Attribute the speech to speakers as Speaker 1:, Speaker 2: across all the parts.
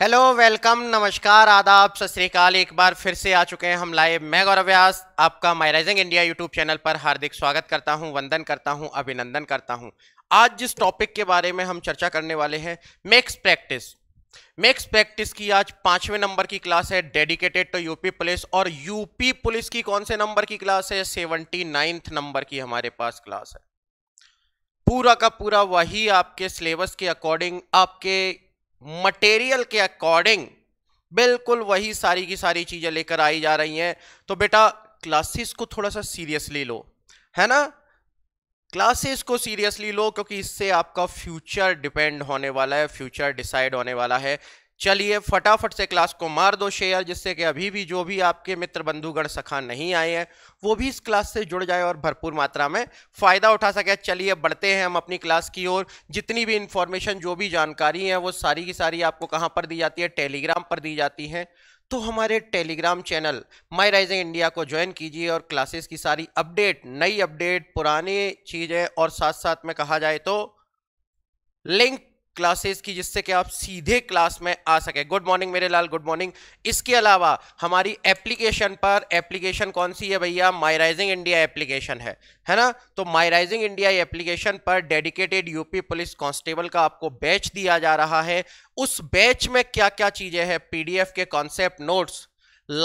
Speaker 1: hello welcome नमस्कार आदाब सत श्रीकाल एक बार फिर से आ चुके हैं हम लाइव मैं गौरव व्यास आपका My Rising India YouTube channel पर हार्दिक स्वागत करता हूं वंदन करता हूं अभिनंदन करता हूं आज जिस टॉपिक के बारे में हम चर्चा करने वाले हैं मेक्स प्रैक्टिस मेक्स प्रैक्टिस की आज पांचवें नंबर की क्लास है डेडिकेटेड टू तो यूपी पुलिस और यूपी पुलिस की कौन से नंबर की क्लास है सेवेंटी नंबर की हमारे पास क्लास है पूरा का पूरा वही आपके सिलेबस के अकॉर्डिंग आपके मटेरियल के अकॉर्डिंग बिल्कुल वही सारी की सारी चीज़ें लेकर आई जा रही हैं तो बेटा क्लासेस को थोड़ा सा सीरियसली लो है ना क्लासेस को सीरियसली लो क्योंकि इससे आपका फ्यूचर डिपेंड होने वाला है फ्यूचर डिसाइड होने वाला है चलिए फटाफट से क्लास को मार दो शेयर जिससे कि अभी भी जो भी आपके मित्र बंधुगण सखा नहीं आए हैं वो भी इस क्लास से जुड़ जाए और भरपूर मात्रा में फ़ायदा उठा सके चलिए बढ़ते हैं हम अपनी क्लास की ओर जितनी भी इंफॉर्मेशन जो भी जानकारी है वो सारी की सारी आपको कहाँ पर दी जाती है टेलीग्राम पर दी जाती है तो हमारे Telegram channel My Rising India को ज्वाइन कीजिए और क्लासेस की सारी अपडेट नई अपडेट पुरानी चीज़ें और साथ साथ में कहा जाए तो लिंक क्लासेस की जिससे कि आप सीधे क्लास में आ सके गुड मॉर्निंग मेरे लाल गुड मॉर्निंग इसके अलावा हमारी एप्लीकेशन पर एप्लीकेशन कौन सी है भैया माई राइजिंग इंडिया एप्लीकेशन है है ना तो माई राइजिंग इंडिया एप्लीकेशन पर डेडिकेटेड यूपी पुलिस कांस्टेबल का आपको बैच दिया जा रहा है उस बैच में क्या क्या चीजें हैं पी के concept notes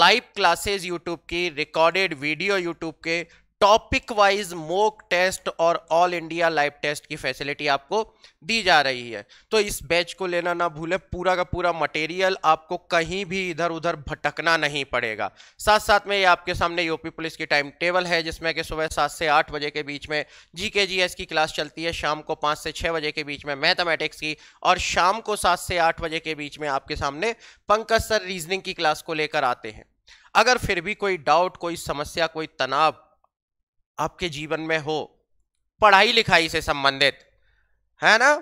Speaker 1: live classes YouTube की रिकॉर्डेड वीडियो यूट्यूब के टॉपिक वाइज मोक टेस्ट और ऑल इंडिया लाइव टेस्ट की फैसिलिटी आपको दी जा रही है तो इस बैच को लेना ना भूलें पूरा का पूरा मटेरियल आपको कहीं भी इधर उधर भटकना नहीं पड़ेगा साथ साथ में ये आपके सामने यूपी पुलिस की टाइम टेबल है जिसमें कि सुबह सात से आठ बजे के बीच में जी के जी एस की क्लास चलती है शाम को पाँच से छः बजे के बीच में मैथमेटिक्स की और शाम को सात से आठ बजे के बीच में आपके सामने पंकज सर रीजनिंग की क्लास को लेकर आते हैं अगर फिर भी कोई डाउट कोई समस्या कोई तनाव आपके जीवन में हो पढ़ाई लिखाई से संबंधित है ना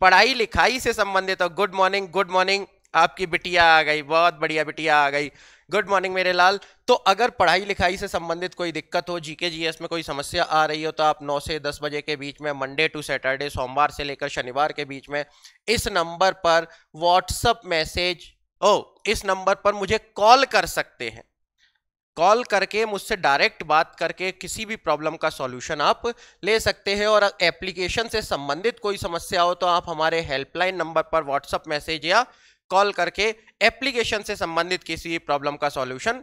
Speaker 1: पढ़ाई लिखाई से संबंधित हो गुड मॉर्निंग गुड मॉर्निंग आपकी बिटिया आ गई बहुत बढ़िया बिटिया आ गई गुड मॉर्निंग मेरे लाल तो अगर पढ़ाई लिखाई से संबंधित कोई दिक्कत हो जीके जीएस में कोई समस्या आ रही हो तो आप 9 से 10 बजे के बीच में मंडे टू सैटरडे सोमवार से लेकर शनिवार के बीच में इस नंबर पर व्हाट्सअप मैसेज ओ इस नंबर पर मुझे कॉल कर सकते हैं कॉल करके मुझसे डायरेक्ट बात करके किसी भी प्रॉब्लम का सॉल्यूशन आप ले सकते हैं और एप्लीकेशन से संबंधित कोई समस्या हो तो आप हमारे हेल्पलाइन नंबर पर व्हाट्सअप मैसेज या कॉल करके एप्लीकेशन से संबंधित किसी भी प्रॉब्लम का सॉल्यूशन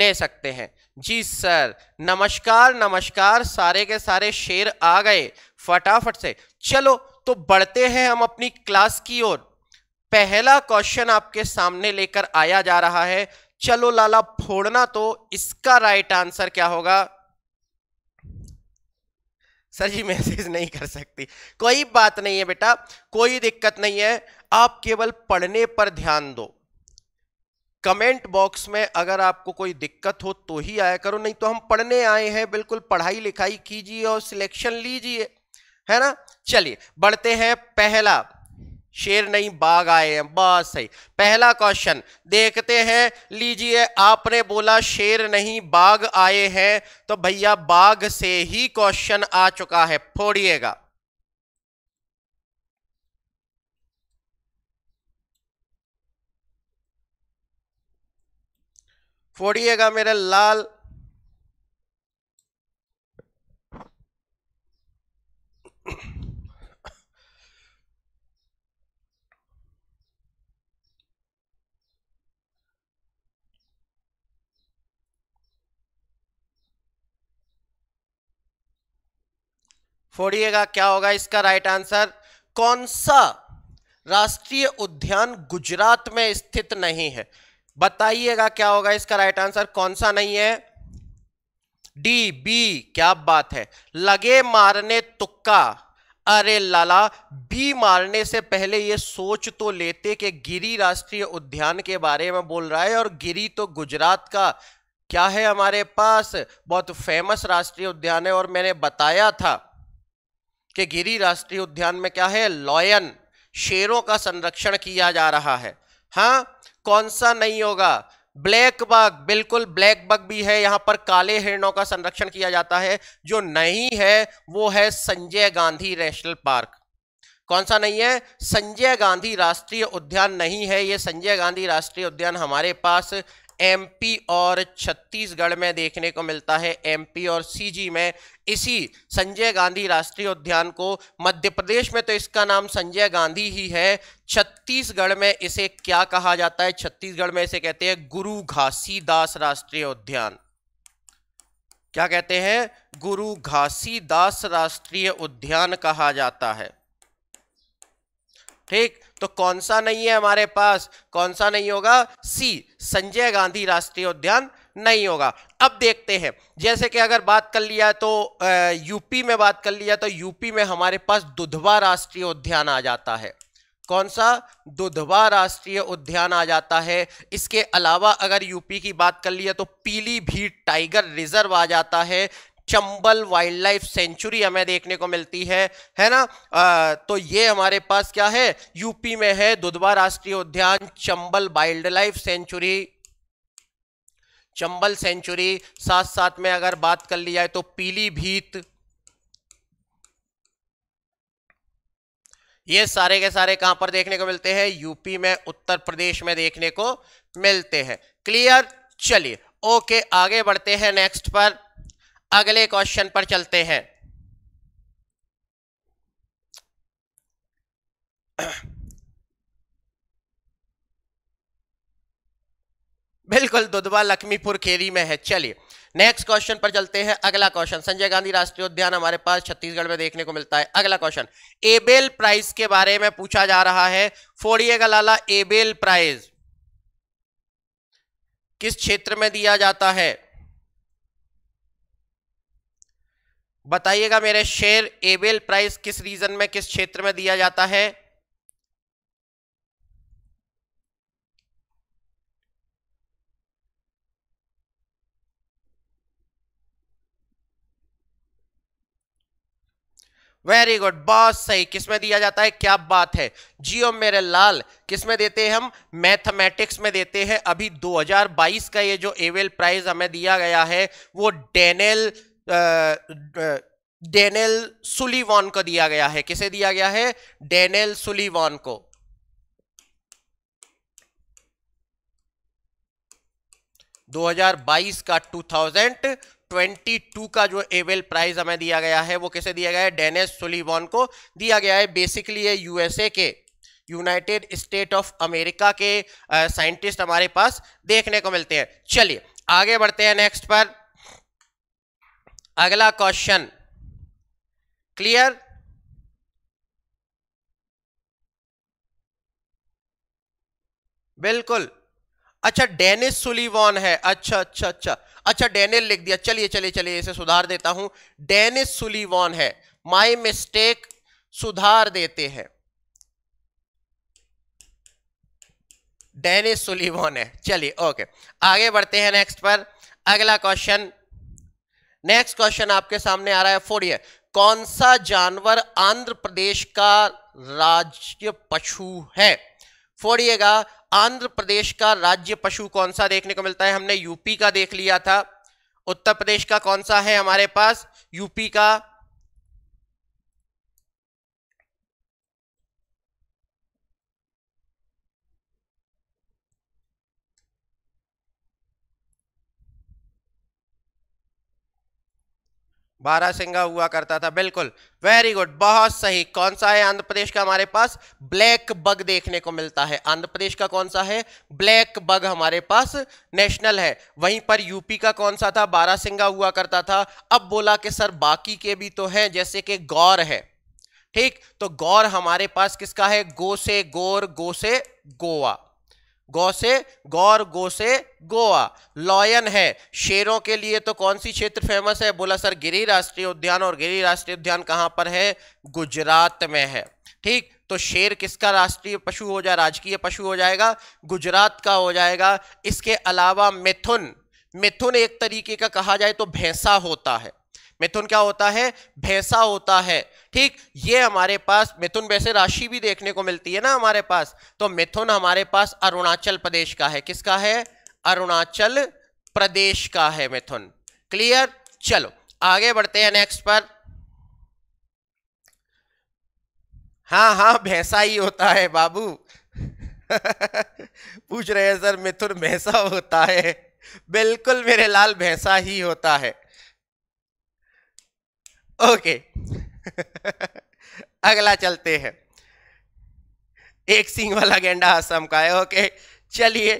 Speaker 1: ले सकते हैं जी सर नमस्कार नमस्कार सारे के सारे शेर आ गए फटाफट से चलो तो बढ़ते हैं हम अपनी क्लास की ओर पहला क्वेश्चन आपके सामने लेकर आया जा रहा है चलो लाला फोड़ना तो इसका राइट आंसर क्या होगा सर जी मैसेज नहीं कर सकती कोई बात नहीं है बेटा कोई दिक्कत नहीं है आप केवल पढ़ने पर ध्यान दो कमेंट बॉक्स में अगर आपको कोई दिक्कत हो तो ही आया करो नहीं तो हम पढ़ने आए हैं बिल्कुल पढ़ाई लिखाई कीजिए और सिलेक्शन लीजिए है ना चलिए बढ़ते हैं पहला शेर नहीं बाघ आए हैं बस सही पहला क्वेश्चन देखते हैं लीजिए आपने बोला शेर नहीं बाघ आए हैं तो भैया बाघ से ही क्वेश्चन आ चुका है फोड़िएगा फोड़िएगा मेरे लाल फोड़िएगा क्या होगा इसका राइट आंसर कौन सा राष्ट्रीय उद्यान गुजरात में स्थित नहीं है बताइएगा क्या होगा इसका राइट आंसर कौन सा नहीं है डी बी क्या बात है लगे मारने तुक्का अरे लाला बी मारने से पहले ये सोच तो लेते कि गिरी राष्ट्रीय उद्यान के बारे में बोल रहा है और गिरी तो गुजरात का क्या है हमारे पास बहुत फेमस राष्ट्रीय उद्यान है और मैंने बताया था कि गिरी राष्ट्रीय उद्यान में क्या है लॉयन शेरों का संरक्षण किया जा रहा है हाँ कौन सा नहीं होगा ब्लैक बग बिल्कुल ब्लैक बग भी है यहां पर काले हिरणों का संरक्षण किया जाता है जो नहीं है वो है संजय गांधी नेशनल पार्क कौन सा नहीं है संजय गांधी राष्ट्रीय उद्यान नहीं है ये संजय गांधी राष्ट्रीय उद्यान हमारे पास एमपी और छत्तीसगढ़ में देखने को मिलता है एमपी और सीजी में इसी संजय गांधी राष्ट्रीय उद्यान को मध्य प्रदेश में तो इसका नाम संजय गांधी ही है छत्तीसगढ़ में इसे क्या कहा जाता है छत्तीसगढ़ में इसे कहते हैं गुरु घासीदास राष्ट्रीय उद्यान क्या कहते हैं गुरु घासीदास राष्ट्रीय उद्यान कहा जाता है ठीक तो कौन सा नहीं है हमारे पास कौन सा नहीं होगा सी संजय गांधी राष्ट्रीय उद्यान नहीं होगा अब देखते हैं जैसे कि अगर बात कर लिया तो यूपी में बात कर लिया तो यूपी में हमारे पास दुधवा राष्ट्रीय उद्यान आ जाता है कौन सा दुधवा राष्ट्रीय उद्यान आ जाता है इसके अलावा अगर यूपी की बात कर लिया तो पीलीभीत टाइगर रिजर्व आ जाता है चंबल वाइल्ड लाइफ सेंचुरी हमें देखने को मिलती है है ना आ, तो ये हमारे पास क्या है यूपी में है दुधवा राष्ट्रीय उद्यान Chambal wildlife sanctuary Chambal sanctuary साथ साथ में अगर बात कर ली जाए तो पीलीभीत ये सारे के सारे कहां पर देखने को मिलते हैं यूपी में उत्तर प्रदेश में देखने को मिलते हैं क्लियर चलिए ओके आगे बढ़ते हैं नेक्स्ट पर अगले क्वेश्चन पर चलते हैं बिल्कुल दुधवा लक्ष्मीपुर खेरी में है चलिए नेक्स्ट क्वेश्चन पर चलते हैं अगला क्वेश्चन संजय गांधी राष्ट्रीय उद्यान हमारे पास छत्तीसगढ़ में देखने को मिलता है अगला क्वेश्चन एबेल प्राइज के बारे में पूछा जा रहा है फोड़िएगा लाला एबेल प्राइज किस क्षेत्र में दिया जाता है बताइएगा मेरे शेयर एबेल प्राइस किस रीजन में किस क्षेत्र में दिया जाता है वेरी गुड बहुत सही किसमें दिया जाता है क्या बात है जियो मेरे लाल किसमें देते हैं हम मैथमेटिक्स में देते हैं अभी 2022 का ये जो एवेल प्राइज हमें दिया गया है वो डेनेल डेनेल सुलीवान को दिया गया है किसे दिया गया है डेनेल सुलीवान को दो हजार बाईस का टू थाउजेंड 22 का जो एवेल प्राइज हमें दिया गया है वो किसे दिया गया है डेनिस सुलीवॉन को दिया गया है बेसिकली ये यूएसए के यूनाइटेड स्टेट ऑफ अमेरिका के साइंटिस्ट हमारे पास देखने को मिलते हैं चलिए आगे बढ़ते हैं नेक्स्ट पर अगला क्वेश्चन क्लियर बिल्कुल अच्छा डेनिस सुलीवान है अच्छा अच्छा अच्छा अच्छा डेनिल लिख दिया चलिए चलिए चलिए इसे सुधार देता हूं डेनिस सुलीवान है माई मिस्टेक सुधार देते हैं डेनिस सुलीवान है चलिए ओके आगे बढ़ते हैं नेक्स्ट पर अगला क्वेश्चन नेक्स्ट क्वेश्चन आपके सामने आ रहा है फोड़िए कौन सा जानवर आंध्र प्रदेश का राज्य पशु है फोड़िएगा आंध्र प्रदेश का राज्य पशु कौन सा देखने को मिलता है हमने यूपी का देख लिया था उत्तर प्रदेश का कौन सा है हमारे पास यूपी का बारा सिंगा हुआ करता था बिल्कुल वेरी गुड बहुत सही कौन सा है आंध्र प्रदेश का हमारे पास ब्लैक बग देखने को मिलता है आंध्र प्रदेश का कौन सा है ब्लैक बग हमारे पास नेशनल है वहीं पर यूपी का कौन सा था बारा सिंगा हुआ करता था अब बोला कि सर बाकी के भी तो हैं जैसे कि गौर है ठीक तो गौर हमारे पास किसका है गो से गौर गो से गोवा गौ से गौर गो से गोवा लॉयन है शेरों के लिए तो कौन सी क्षेत्र फेमस है बोला सर गिरी राष्ट्रीय उद्यान और गिरी राष्ट्रीय उद्यान कहाँ पर है गुजरात में है ठीक तो शेर किसका राष्ट्रीय पशु हो जाए राजकीय पशु हो जाएगा गुजरात का हो जाएगा इसके अलावा मिथुन मिथुन एक तरीके का कहा जाए तो भैंसा होता है मिथुन क्या होता है भैंसा होता है ठीक ये हमारे पास मिथुन वैसे राशि भी देखने को मिलती है ना हमारे पास तो मिथुन हमारे पास अरुणाचल प्रदेश का है किसका है अरुणाचल प्रदेश का है मिथुन क्लियर चलो आगे बढ़ते हैं नेक्स्ट पर हाँ हाँ भैंसा ही होता है बाबू पूछ रहे हैं सर मिथुन भैंसा होता है बिल्कुल मेरे लाल भैंसा ही होता है ओके अगला चलते हैं एक सिंह वाला गेंडा असम का है ओके चलिए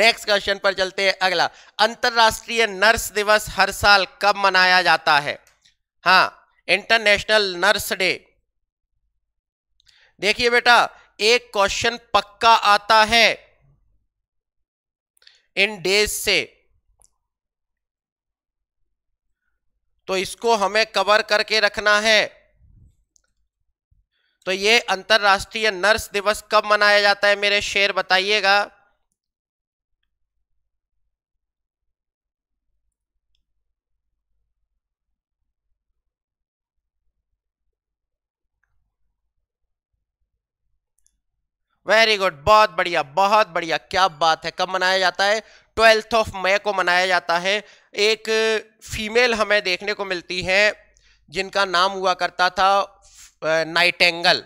Speaker 1: नेक्स्ट क्वेश्चन पर चलते हैं अगला अंतरराष्ट्रीय नर्स दिवस हर साल कब मनाया जाता है हाँ इंटरनेशनल नर्स डे देखिए बेटा एक क्वेश्चन पक्का आता है इन डेज से तो इसको हमें कवर करके रखना है तो ये अंतर्राष्ट्रीय नर्स दिवस कब मनाया जाता है मेरे शेर बताइएगा वेरी गुड बहुत बढ़िया बहुत बढ़िया क्या बात है कब मनाया जाता है ट्वेल्थ ऑफ मई को मनाया जाता है एक फीमेल हमें देखने को मिलती है जिनका नाम हुआ करता था नाइटेंगल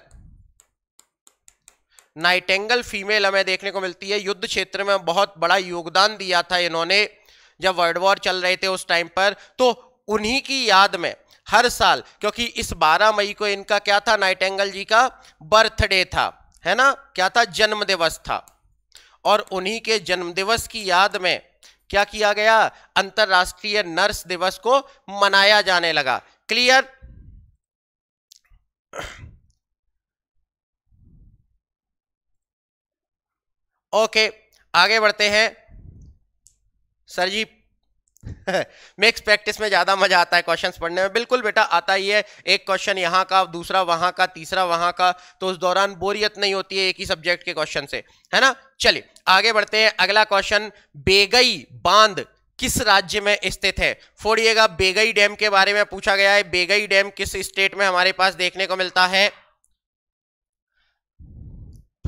Speaker 1: नाइटेंगल फीमेल हमें देखने को मिलती है युद्ध क्षेत्र में बहुत बड़ा योगदान दिया था इन्होंने जब वर्ल्ड वॉर चल रहे थे उस टाइम पर तो उन्हीं की याद में हर साल क्योंकि इस 12 मई को इनका क्या था नाइटेंगल जी का बर्थडे था है ना क्या था जन्म दिवस था और उन्हीं के जन्मदिवस की याद में क्या किया गया अंतर्राष्ट्रीय नर्स दिवस को मनाया जाने लगा क्लियर ओके आगे बढ़ते हैं सर जी मिक्स प्रैक्टिस में ज्यादा मजा आता है क्वेश्चंस पढ़ने में बिल्कुल बेटा आता ही है एक क्वेश्चन यहाँ का दूसरा वहां का तीसरा वहां का तो उस दौरान बोरियत नहीं होती है एक ही सब्जेक्ट के क्वेश्चन से है ना चलिए आगे बढ़ते हैं अगला क्वेश्चन बेगई बांध किस राज्य में स्थित है फोड़िएगा बेगई डैम के बारे में पूछा गया है बेगई डैम किस स्टेट में हमारे पास देखने को मिलता है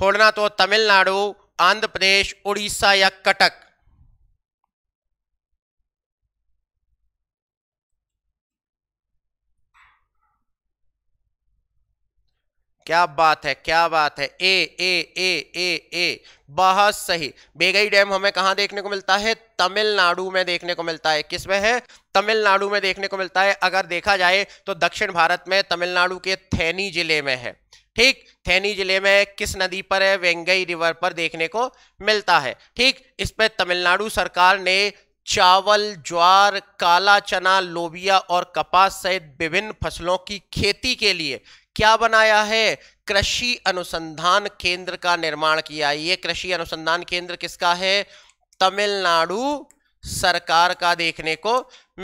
Speaker 1: फोड़ना तो तमिलनाडु आंध्र प्रदेश उड़ीसा या कटक क्या बात है क्या बात है ए ए ए ए ए बहुत सही बेगई डैम हमें कहाँ देखने को मिलता है तमिलनाडु में देखने को मिलता है किस में है तमिलनाडु में देखने को मिलता है अगर देखा जाए तो दक्षिण भारत में तमिलनाडु के थैनी जिले में है ठीक थैनी जिले में किस नदी पर है वेंगई रिवर पर देखने को मिलता है ठीक इस पर तमिलनाडु सरकार ने चावल ज्वार काला चना लोबिया और कपास सहित विभिन्न फसलों की खेती के लिए क्या बनाया है कृषि अनुसंधान केंद्र का निर्माण किया ये कृषि अनुसंधान केंद्र किसका है तमिलनाडु सरकार का देखने को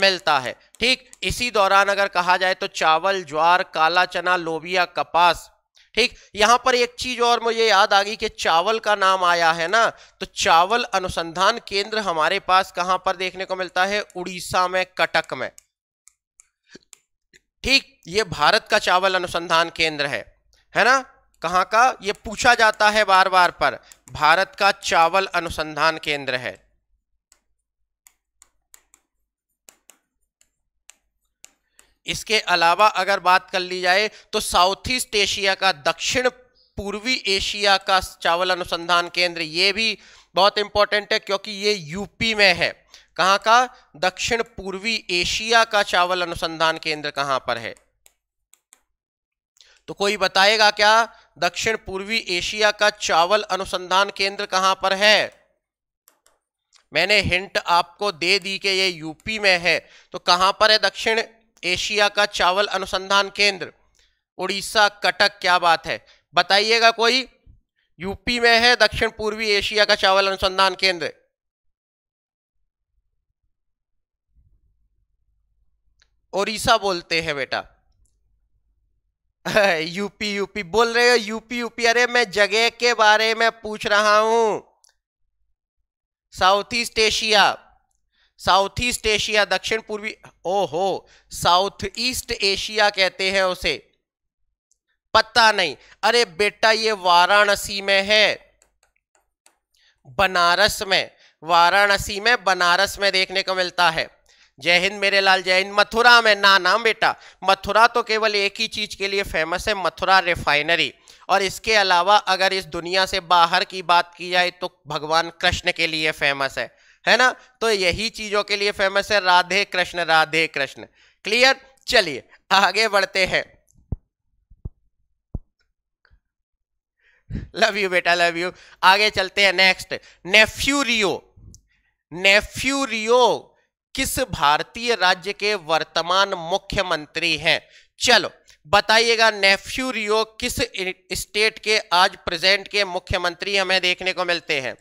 Speaker 1: मिलता है ठीक इसी दौरान अगर कहा जाए तो चावल ज्वार काला चना लोबिया कपास ठीक यहां पर एक चीज और मुझे याद आ गई कि चावल का नाम आया है ना तो चावल अनुसंधान केंद्र हमारे पास कहां पर देखने को मिलता है उड़ीसा में कटक में ठीक ये भारत का चावल अनुसंधान केंद्र है है ना कहाँ का ये पूछा जाता है बार बार पर भारत का चावल अनुसंधान केंद्र है इसके अलावा अगर बात कर ली जाए तो साउथ ईस्ट एशिया का दक्षिण पूर्वी एशिया का चावल अनुसंधान केंद्र ये भी बहुत इंपॉर्टेंट है क्योंकि ये यूपी में है कहाँ का दक्षिण पूर्वी एशिया का चावल अनुसंधान केंद्र कहां पर है तो कोई बताएगा क्या दक्षिण पूर्वी एशिया का चावल अनुसंधान केंद्र कहां पर है मैंने हिंट आपको दे दी कि ये यूपी में है तो कहां पर है दक्षिण एशिया का चावल अनुसंधान केंद्र उड़ीसा कटक क्या बात है बताइएगा कोई यूपी में है दक्षिण पूर्वी एशिया का चावल अनुसंधान केंद्र ओरिसा बोलते हैं बेटा यूपी यूपी बोल रहे हो यूपी यूपी अरे मैं जगह के बारे में पूछ रहा हूं south east Asia south east Asia दक्षिण पूर्वी ओ हो साउथ ईस्ट एशिया कहते हैं उसे पता नहीं अरे बेटा ये वाराणसी में है बनारस में वाराणसी में बनारस में देखने को मिलता है जय हिंद मेरे लाल जय हिंद मथुरा में ना ना बेटा मथुरा तो केवल एक ही चीज के लिए फेमस है मथुरा रिफाइनरी और इसके अलावा अगर इस दुनिया से बाहर की बात की जाए तो भगवान कृष्ण के लिए फेमस है है ना तो यही चीजों के लिए फेमस है राधे कृष्ण राधे कृष्ण क्लियर चलिए आगे बढ़ते हैं लव यू बेटा लव यू आगे चलते हैं नेक्स्ट नेफ्यूरियो नेफ्यूरियो किस भारतीय राज्य के वर्तमान मुख्यमंत्री हैं चलो बताइएगा नेफ्यू रियो किस स्टेट के आज प्रेजेंट के मुख्यमंत्री हमें देखने को मिलते हैं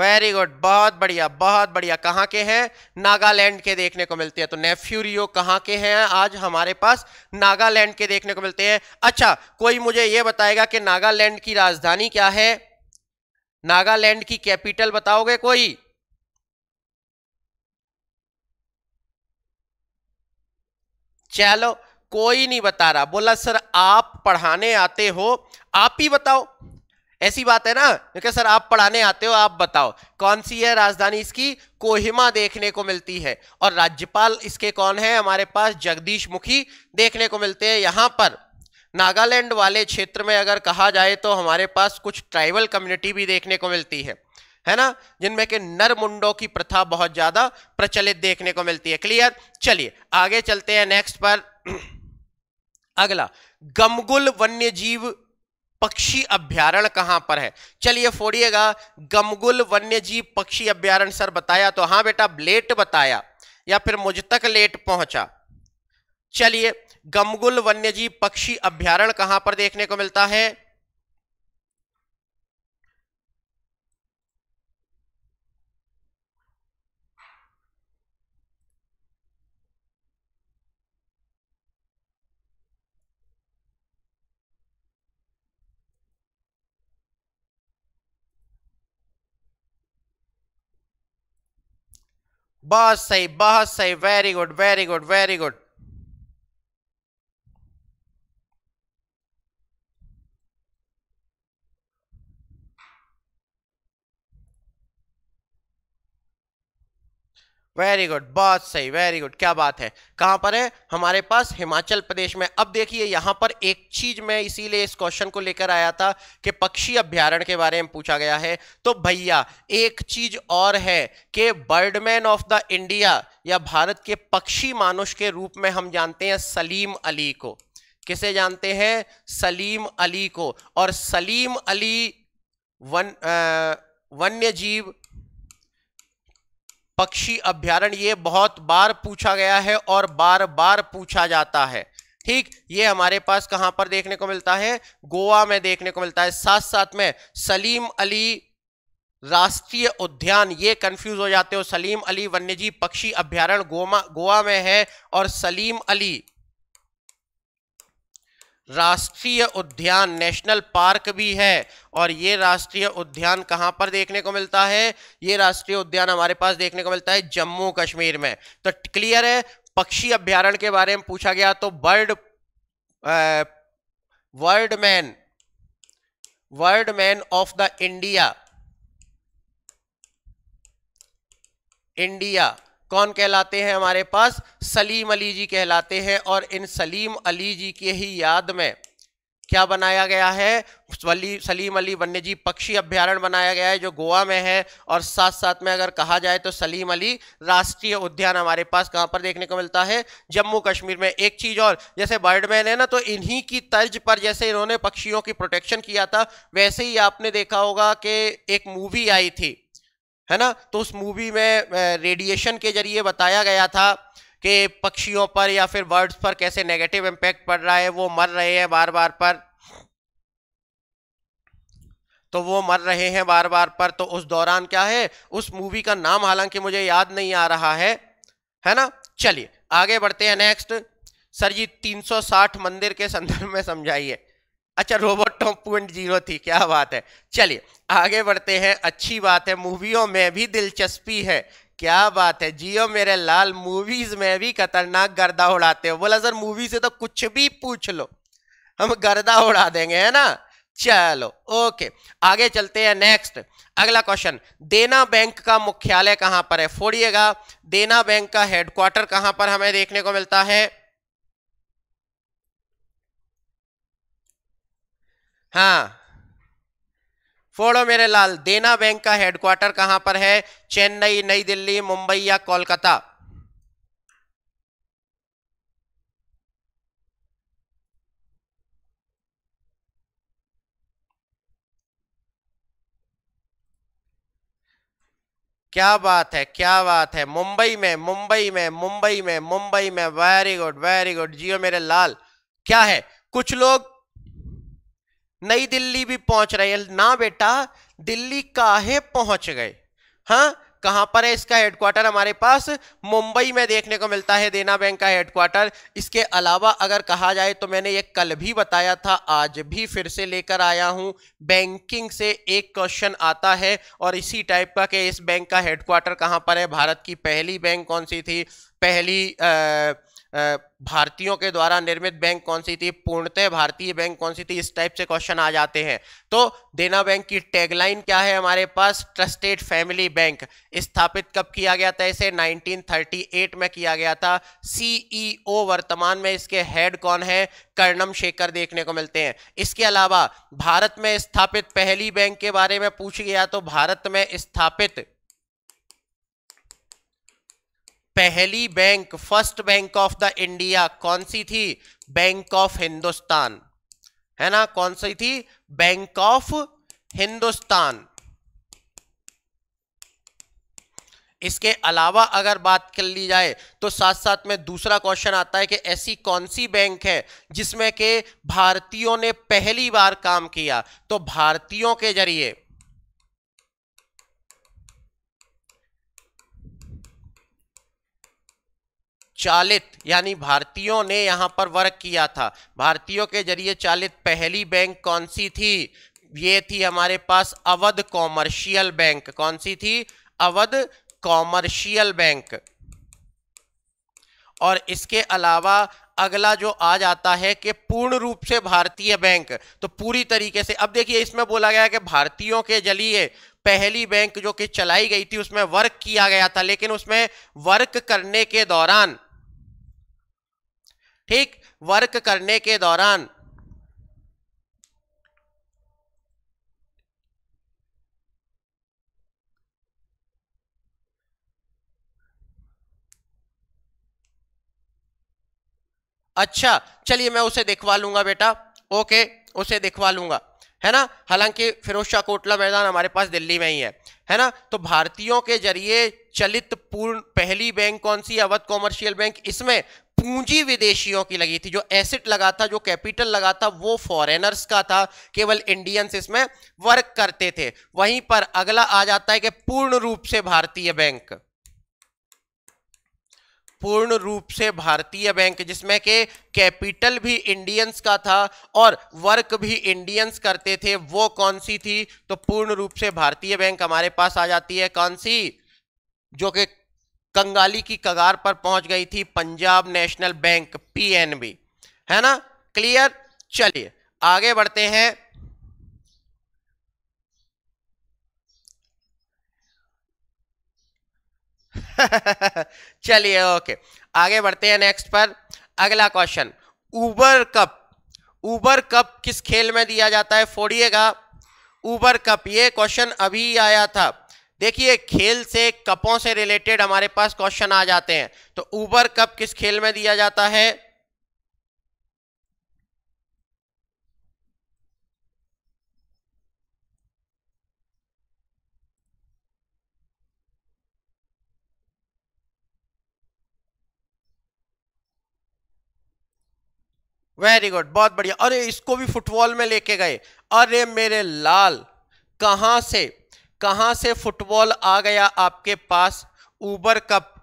Speaker 1: वेरी गुड बहुत बढ़िया बहुत बढ़िया कहाँ के हैं नागालैंड के देखने को मिलते हैं तो नेफ्यूरियो कहाँ के हैं आज हमारे पास नागालैंड के देखने को मिलते हैं अच्छा कोई मुझे ये बताएगा कि नागालैंड की राजधानी क्या है नागालैंड की कैपिटल बताओगे कोई चलो कोई नहीं बता रहा बोला सर आप पढ़ाने आते हो आप ही बताओ ऐसी बात है ना क्योंकि सर आप पढ़ाने आते हो आप बताओ कौन सी है राजधानी इसकी कोहिमा देखने को मिलती है और राज्यपाल इसके कौन है हमारे पास जगदीश मुखी देखने को मिलते हैं यहां पर नागालैंड वाले क्षेत्र में अगर कहा जाए तो हमारे पास कुछ ट्राइबल कम्युनिटी भी देखने को मिलती है है ना जिनमें के नर मुंडों की प्रथा बहुत ज्यादा प्रचलित देखने को मिलती है क्लियर चलिए आगे चलते हैं नेक्स्ट पर अगला गमगुल वन्यजीव पक्षी अभ्यारण कहां पर है चलिए फोड़िएगा गमगुल वन्य जीव पक्षी अभ्यारण सर बताया तो हां बेटा लेट बताया या फिर मुझ तक लेट पहुंचा चलिए गमगुल वन्यजीव पक्षी अभ्यारण कहां पर देखने को मिलता है बहुत सही बहुत सही very good very good very good very good बहुत सही वेरी गुड क्या बात है कहाँ पर है हमारे पास हिमाचल प्रदेश में अब देखिए यहाँ पर एक चीज मैं इसीलिए इस क्वेश्चन को लेकर आया था कि पक्षी अभ्यारण के बारे में पूछा गया है तो भैया एक चीज और है कि बर्डमैन ऑफ द इंडिया या भारत के पक्षी मानुष के रूप में हम जानते हैं सलीम अली को किसे जानते हैं सलीम अली को और सलीम अली वन आ, वन्य जीव पक्षी अभ्यारण ये बहुत बार पूछा गया है और बार बार पूछा जाता है ठीक ये हमारे पास कहां पर देखने को मिलता है गोवा में देखने को मिलता है साथ साथ में सलीम अली राष्ट्रीय उद्यान ये कंफ्यूज हो जाते हो सलीम अली वन्यजीव पक्षी अभ्यारण गोवा गोवा में है और सलीम अली राष्ट्रीय उद्यान नेशनल पार्क भी है और ये राष्ट्रीय उद्यान कहाँ पर देखने को मिलता है ये राष्ट्रीय उद्यान हमारे पास देखने को मिलता है जम्मू कश्मीर में तो क्लियर है पक्षी अभ्यारण के बारे में पूछा गया तो bird world man world man of the India India कौन कहलाते हैं हमारे पास सलीम अली जी कहलाते हैं और इन सलीम अली जी के ही याद में क्या बनाया गया है वली सलीम अली वन्य जीव पक्षी अभ्यारण्य बनाया गया है जो गोवा में है और साथ साथ में अगर कहा जाए तो सलीम अली राष्ट्रीय उद्यान हमारे पास कहाँ पर देखने को मिलता है जम्मू कश्मीर में एक चीज़ और जैसे बर्डमैन है ना तो इन्हीं की तर्ज पर जैसे इन्होंने पक्षियों की प्रोटेक्शन किया था वैसे ही आपने देखा होगा कि एक मूवी आई थी है ना तो उस मूवी में रेडिएशन के जरिए बताया गया था कि पक्षियों पर या फिर बर्ड्स पर कैसे नेगेटिव इम्पैक्ट पड़ रहा है वो मर रहे हैं बार बार पर तो वो मर रहे हैं बार बार पर तो उस दौरान क्या है उस मूवी का नाम हालांकि मुझे याद नहीं आ रहा है है ना चलिए आगे बढ़ते हैं नेक्स्ट सर जी 360 मंदिर के संदर्भ में समझाइए अच्छा रोबोट टॉप पॉइंट जीरो थी क्या बात है चलिए आगे बढ़ते हैं अच्छी बात है मूवियों में भी दिलचस्पी है क्या बात है जियो मेरे लाल मूवीज में भी खतरनाक गर्दा उड़ाते हो बोला सर मूवी से तो कुछ भी पूछ लो हम गर्दा उड़ा देंगे है ना चलो ओके आगे चलते हैं नेक्स्ट अगला क्वेश्चन देना बैंक का मुख्यालय कहां पर है फोड़िएगा देना बैंक का हेडक्वार्टर कहां पर हमें देखने को मिलता है हाँ फोड़ो मेरे लाल देना बैंक का हेडक्वार्टर कहां पर है चेन्नई नई दिल्ली मुंबई या कोलकाता क्या बात है क्या बात है मुंबई में मुंबई में मुंबई में मुंबई में वेरी गुड वेरी गुड जियो मेरे लाल क्या है कुछ लोग नई दिल्ली भी पहुंच रहे हैं ना बेटा दिल्ली काहे पहुंच गए हाँ कहां पर है इसका हेडक्वार्टर हमारे पास मुंबई में देखने को मिलता है देना बैंक का हेडक्वार्टर इसके अलावा अगर कहा जाए तो मैंने ये कल भी बताया था आज भी फिर से लेकर आया हूं बैंकिंग से एक क्वेश्चन आता है और इसी टाइप का कि इस बैंक का हेडक्वार्टर कहां पर है भारत की पहली बैंक कौन सी थी पहली आ, भारतीयों के द्वारा निर्मित बैंक कौन सी थी पूर्णतः भारतीय बैंक कौन सी थी इस टाइप से क्वेश्चन आ जाते हैं तो देना बैंक की टैगलाइन क्या है हमारे पास ट्रस्टेड फैमिली बैंक स्थापित कब किया गया था इसे 1938 में किया गया था सीईओ e वर्तमान में इसके हेड कौन है कर्णम शेखर देखने को मिलते हैं इसके अलावा भारत में स्थापित पहली बैंक के बारे में पूछ गया तो भारत में स्थापित पहली bank first bank of the India कौन सी थी बैंक ऑफ हिंदुस्तान है ना कौन सी थी बैंक ऑफ हिंदुस्तान इसके अलावा अगर बात कर ली जाए तो साथ साथ में दूसरा क्वेश्चन आता है कि ऐसी कौन सी बैंक है जिसमें के भारतीयों ने पहली बार काम किया तो भारतीयों के जरिए चालित यानी भारतीयों ने यहाँ पर वर्क किया था भारतीयों के जरिए चालित पहली बैंक कौन सी थी ये थी हमारे पास अवध कॉमर्शियल बैंक कौन सी थी अवध कॉमर्शियल बैंक और इसके अलावा अगला जो आ जाता है कि पूर्ण रूप से भारतीय बैंक तो पूरी तरीके से अब देखिए इसमें बोला गया कि भारतीयों के जरिए पहली बैंक जो कि चलाई गई थी उसमें वर्क किया गया था लेकिन उसमें वर्क करने के दौरान ठीक वर्क करने के दौरान अच्छा चलिए मैं उसे दिखवा लूंगा बेटा ओके उसे दिखवा लूंगा है ना हालांकि फिरोज शाह कोटला मैदान हमारे पास दिल्ली में ही है है ना तो भारतीयों के जरिए चलित पूर्ण पहली बैंक कौन सी अवध कॉमर्शियल बैंक इसमें पूंजी विदेशियों की लगी थी जो एसेट लगा था जो कैपिटल लगा था वो फॉरेनर्स का था केवल इंडियंस इसमें वर्क करते थे वहीं पर अगला आ जाता है कि पूर्ण रूप से भारतीय बैंक पूर्ण रूप से भारतीय बैंक जिसमें के कैपिटल भी इंडियंस का था और वर्क भी इंडियंस करते थे वो कौन सी थी तो पूर्ण रूप से भारतीय बैंक हमारे पास आ जाती है कौन सी जो कि कंगाली की कगार पर पहुंच गई थी पंजाब नेशनल बैंक पीएनबी है ना क्लियर चलिए आगे बढ़ते हैं चलिए ओके आगे बढ़ते हैं नेक्स्ट पर अगला question Uber cup Uber cup किस खेल में दिया जाता है फोड़िएगा ऊबर कप ये क्वेश्चन अभी आया था देखिए खेल से कपों से रिलेटेड हमारे पास क्वेश्चन आ जाते हैं तो ऊबर कप किस खेल में दिया जाता है वेरी गुड बहुत बढ़िया अरे इसको भी फुटबॉल में लेके गए अरे मेरे लाल कहां से कहाँ से फुटबॉल आ गया आपके पास ऊबर कप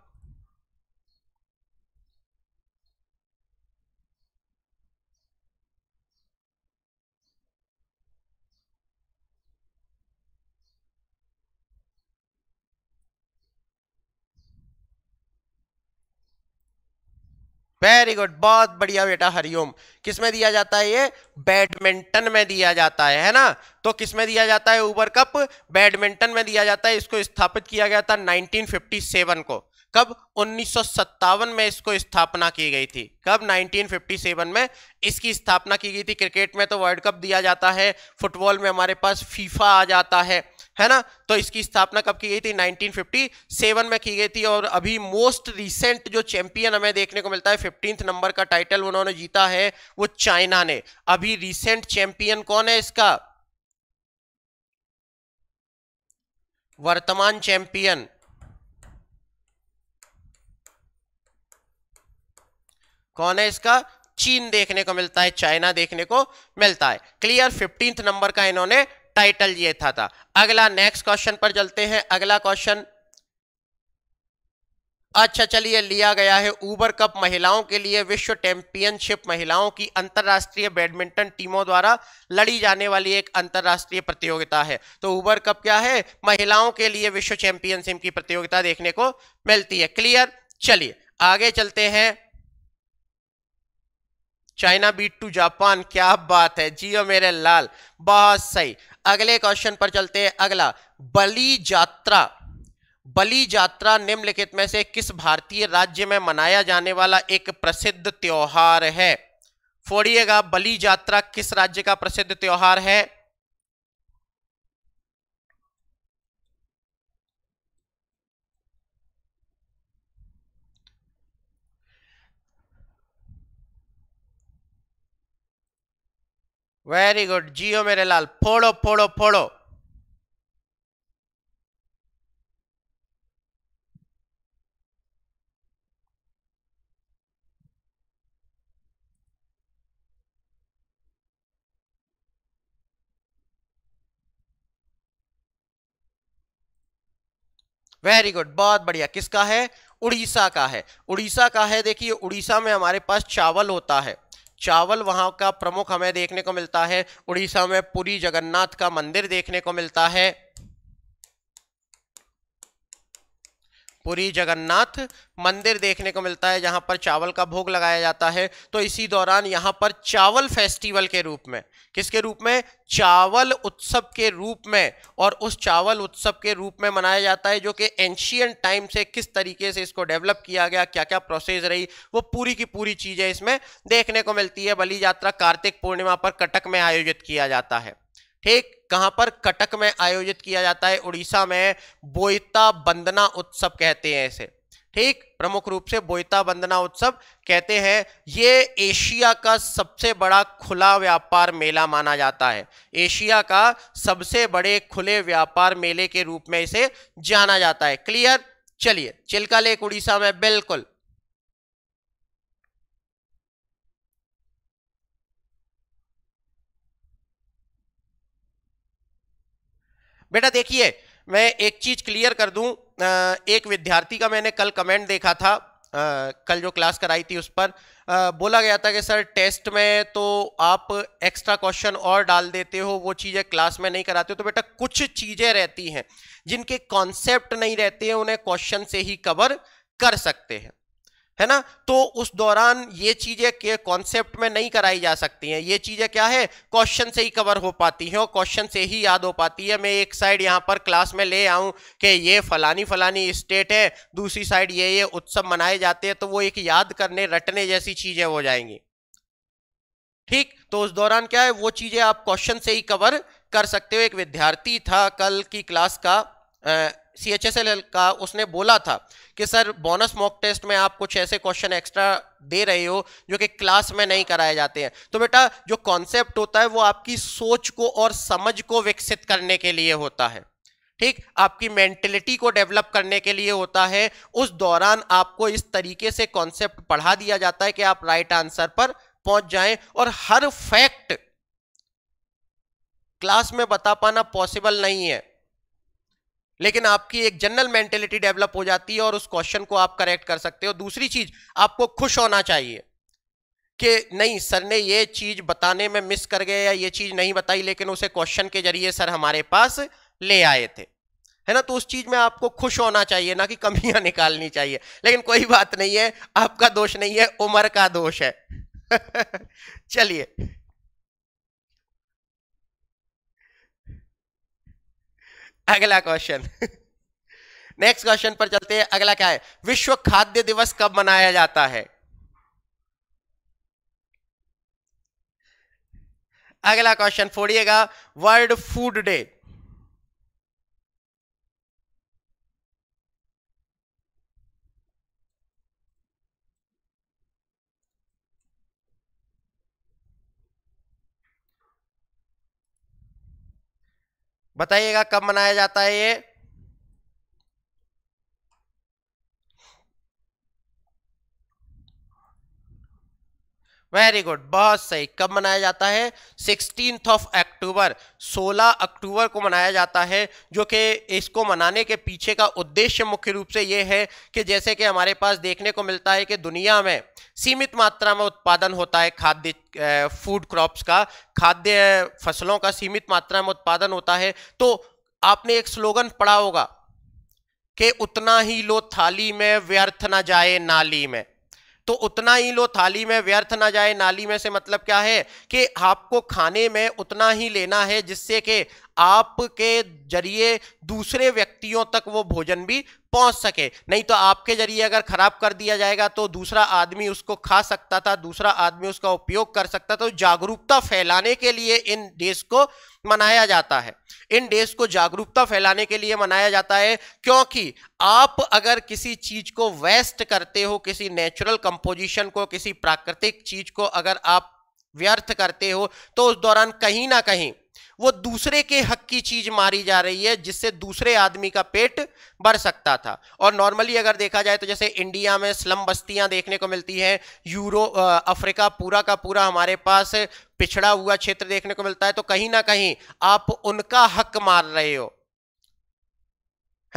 Speaker 1: वेरी गुड बहुत बढ़िया बेटा हरिओम किसमें दिया जाता है ये बैडमिंटन में दिया जाता है है ना तो किसमें दिया जाता है ऊबर कप बैडमिंटन में दिया जाता है इसको स्थापित किया गया था 1957 को कब उन्नीस में इसको स्थापना की गई थी कब 1957 में इसकी स्थापना की गई थी क्रिकेट में तो वर्ल्ड कप दिया जाता है फुटबॉल में हमारे पास फीफा आ जाता है है ना तो इसकी स्थापना कब की गई थी 1957 में की गई थी और अभी मोस्ट रिसेंट जो चैंपियन हमें देखने को मिलता है फिफ्टींथ नंबर का टाइटल उन्होंने जीता है वो चाइना ने अभी रिसेंट चैंपियन कौन है इसका वर्तमान चैंपियन कौन है इसका चीन देखने को मिलता है चाइना देखने को मिलता है क्लियर फिफ्टींथ नंबर का इन्होंने टाइटल ये था था अगला नेक्स्ट क्वेश्चन पर चलते हैं अगला क्वेश्चन अच्छा चलिए लिया गया है उबर कप महिलाओं के लिए विश्व चैंपियनशिप महिलाओं की अंतर्राष्ट्रीय बैडमिंटन टीमों द्वारा लड़ी जाने वाली एक अंतर्राष्ट्रीय प्रतियोगिता है तो उबर कप क्या है महिलाओं के लिए विश्व चैंपियनशिप की प्रतियोगिता देखने को मिलती है क्लियर चलिए आगे चलते हैं चाइना बीट टू जापान क्या बात है जियो मेरे लाल बहुत सही अगले क्वेश्चन पर चलते हैं अगला बली यात्रा बली यात्रा निम्नलिखित में से किस भारतीय राज्य में मनाया जाने वाला एक प्रसिद्ध त्योहार है फोड़िएगा बली यात्रा किस राज्य का प्रसिद्ध त्योहार है वेरी गुड जियो मेरे लाल फोड़ो फोड़ो फोड़ो वेरी गुड बहुत बढ़िया किसका है उड़ीसा का है उड़ीसा का है देखिए उड़ीसा में हमारे पास चावल होता है चावल वहाँ का प्रमुख हमें देखने को मिलता है उड़ीसा में पुरी जगन्नाथ का मंदिर देखने को मिलता है पुरी जगन्नाथ मंदिर देखने को मिलता है जहाँ पर चावल का भोग लगाया जाता है तो इसी दौरान यहाँ पर चावल फेस्टिवल के रूप में किसके रूप में चावल उत्सव के रूप में और उस चावल उत्सव के रूप में मनाया जाता है जो कि एंशियन टाइम से किस तरीके से इसको डेवलप किया गया क्या क्या प्रोसेस रही वो पूरी की पूरी चीज़ें इसमें देखने को मिलती है बलि यात्रा कार्तिक पूर्णिमा पर कटक में आयोजित किया जाता है ठीक कहां पर कटक में आयोजित किया जाता है उड़ीसा में बोईता बंदना उत्सव कहते हैं इसे ठीक प्रमुख रूप से बोईता बंदना उत्सव कहते हैं ये एशिया का सबसे बड़ा खुला व्यापार मेला माना जाता है एशिया का सबसे बड़े खुले व्यापार मेले के रूप में इसे जाना जाता है क्लियर चलिए चिल्का लेक उड़ीसा में बिल्कुल बेटा देखिए मैं एक चीज क्लियर कर दूं एक विद्यार्थी का मैंने कल कमेंट देखा था कल जो क्लास कराई थी उस पर बोला गया था कि सर टेस्ट में तो आप एक्स्ट्रा क्वेश्चन और डाल देते हो वो चीज़ें क्लास में नहीं कराते हो तो बेटा कुछ चीज़ें रहती हैं जिनके कॉन्सेप्ट नहीं रहते हैं उन्हें क्वेश्चन से ही कवर कर सकते हैं है ना तो उस दौरान ये चीजें के कॉन्सेप्ट में नहीं कराई जा सकती हैं ये चीजें क्या है क्वेश्चन से ही कवर हो पाती हैं और क्वेश्चन से ही याद हो पाती है मैं एक साइड यहाँ पर क्लास में ले आऊं कि ये फलानी फलानी स्टेट है दूसरी साइड ये ये उत्सव मनाए जाते हैं तो वो एक याद करने रटने जैसी चीजें हो जाएंगी ठीक तो उस दौरान क्या है वो चीजें आप क्वेश्चन से ही कवर कर सकते हो एक विद्यार्थी था कल की क्लास का आ, C H S L L का उसने बोला था कि सर बोनस मॉक टेस्ट में आप कुछ ऐसे क्वेश्चन एक्स्ट्रा दे रहे हो जो कि क्लास में नहीं कराए जाते हैं तो बेटा जो कॉन्सेप्ट होता है वो आपकी सोच को और समझ को विकसित करने के लिए होता है ठीक आपकी मेंटेलिटी को डेवलप करने के लिए होता है उस दौरान आपको इस तरीके से कॉन्सेप्ट पढ़ा दिया जाता है कि आप राइट आंसर पर पहुंच जाएं और हर फैक्ट क्लास में बता पाना पॉसिबल नहीं है लेकिन आपकी एक जनरल मेंटेलिटी डेवलप हो जाती है और उस क्वेश्चन को आप करेक्ट कर सकते हो दूसरी चीज आपको खुश होना चाहिए कि नहीं सर ने ये चीज बताने में मिस कर गए या ये चीज नहीं बताई लेकिन उसे क्वेश्चन के जरिए सर हमारे पास ले आए थे है ना तो उस चीज में आपको खुश होना चाहिए ना कि कमियां निकालनी चाहिए लेकिन कोई बात नहीं है आपका दोष नहीं है उम्र का दोष है चलिए अगला क्वेश्चन नेक्स्ट क्वेश्चन पर चलते हैं अगला क्या है विश्व खाद्य दिवस कब मनाया जाता है अगला क्वेश्चन फोड़िएगा वर्ल्ड फूड डे बताइएगा कब मनाया जाता है ये वेरी गुड बहुत सही कब मनाया जाता है सिक्सटीन ऑफ अक्टूबर 16 अक्टूबर को मनाया जाता है जो कि इसको मनाने के पीछे का उद्देश्य मुख्य रूप से ये है कि जैसे कि हमारे पास देखने को मिलता है कि दुनिया में सीमित मात्रा में उत्पादन होता है खाद्य फूड क्रॉप्स का खाद्य फसलों का सीमित मात्रा में उत्पादन होता है तो आपने एक स्लोगन पढ़ा होगा कि उतना ही लो थाली में व्यर्थ ना जाए नाली में तो उतना ही लो थाली में व्यर्थ ना जाए नाली में से मतलब क्या है कि आपको खाने में उतना ही लेना है जिससे कि आपके जरिए दूसरे व्यक्तियों तक वो भोजन भी पहुंच सके नहीं तो आपके जरिए अगर खराब कर दिया जाएगा तो दूसरा आदमी उसको खा सकता था दूसरा आदमी उसका उपयोग कर सकता था तो जागरूकता फैलाने के लिए इन डेज को मनाया जाता है इन डेज को जागरूकता फैलाने के लिए मनाया जाता है क्योंकि आप अगर किसी चीज को वेस्ट करते हो किसी नेचुरल कंपोजिशन को किसी प्राकृतिक चीज को अगर आप व्यर्थ करते हो तो उस दौरान कहीं ना कहीं वो दूसरे के हक की चीज मारी जा रही है जिससे दूसरे आदमी का पेट भर सकता था और नॉर्मली अगर देखा जाए तो जैसे इंडिया में स्लम बस्तियां देखने को मिलती हैं यूरो अफ्रीका पूरा का पूरा हमारे पास पिछड़ा हुआ क्षेत्र देखने को मिलता है तो कहीं ना कहीं आप उनका हक मार रहे हो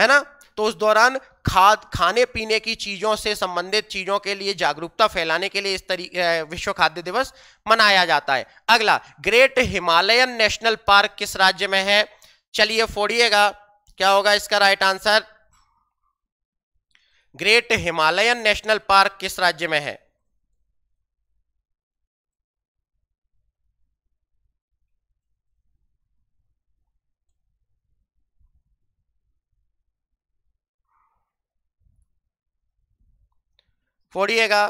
Speaker 1: है ना तो उस दौरान खाद खाने पीने की चीज़ों से संबंधित चीज़ों के लिए जागरूकता फैलाने के लिए इस तरीके विश्व खाद्य दिवस मनाया जाता है अगला ग्रेट हिमालयन नेशनल पार्क किस राज्य में है चलिए फोड़िएगा क्या होगा इसका right answer great Himalayan national park किस राज्य में है फोड़िएगा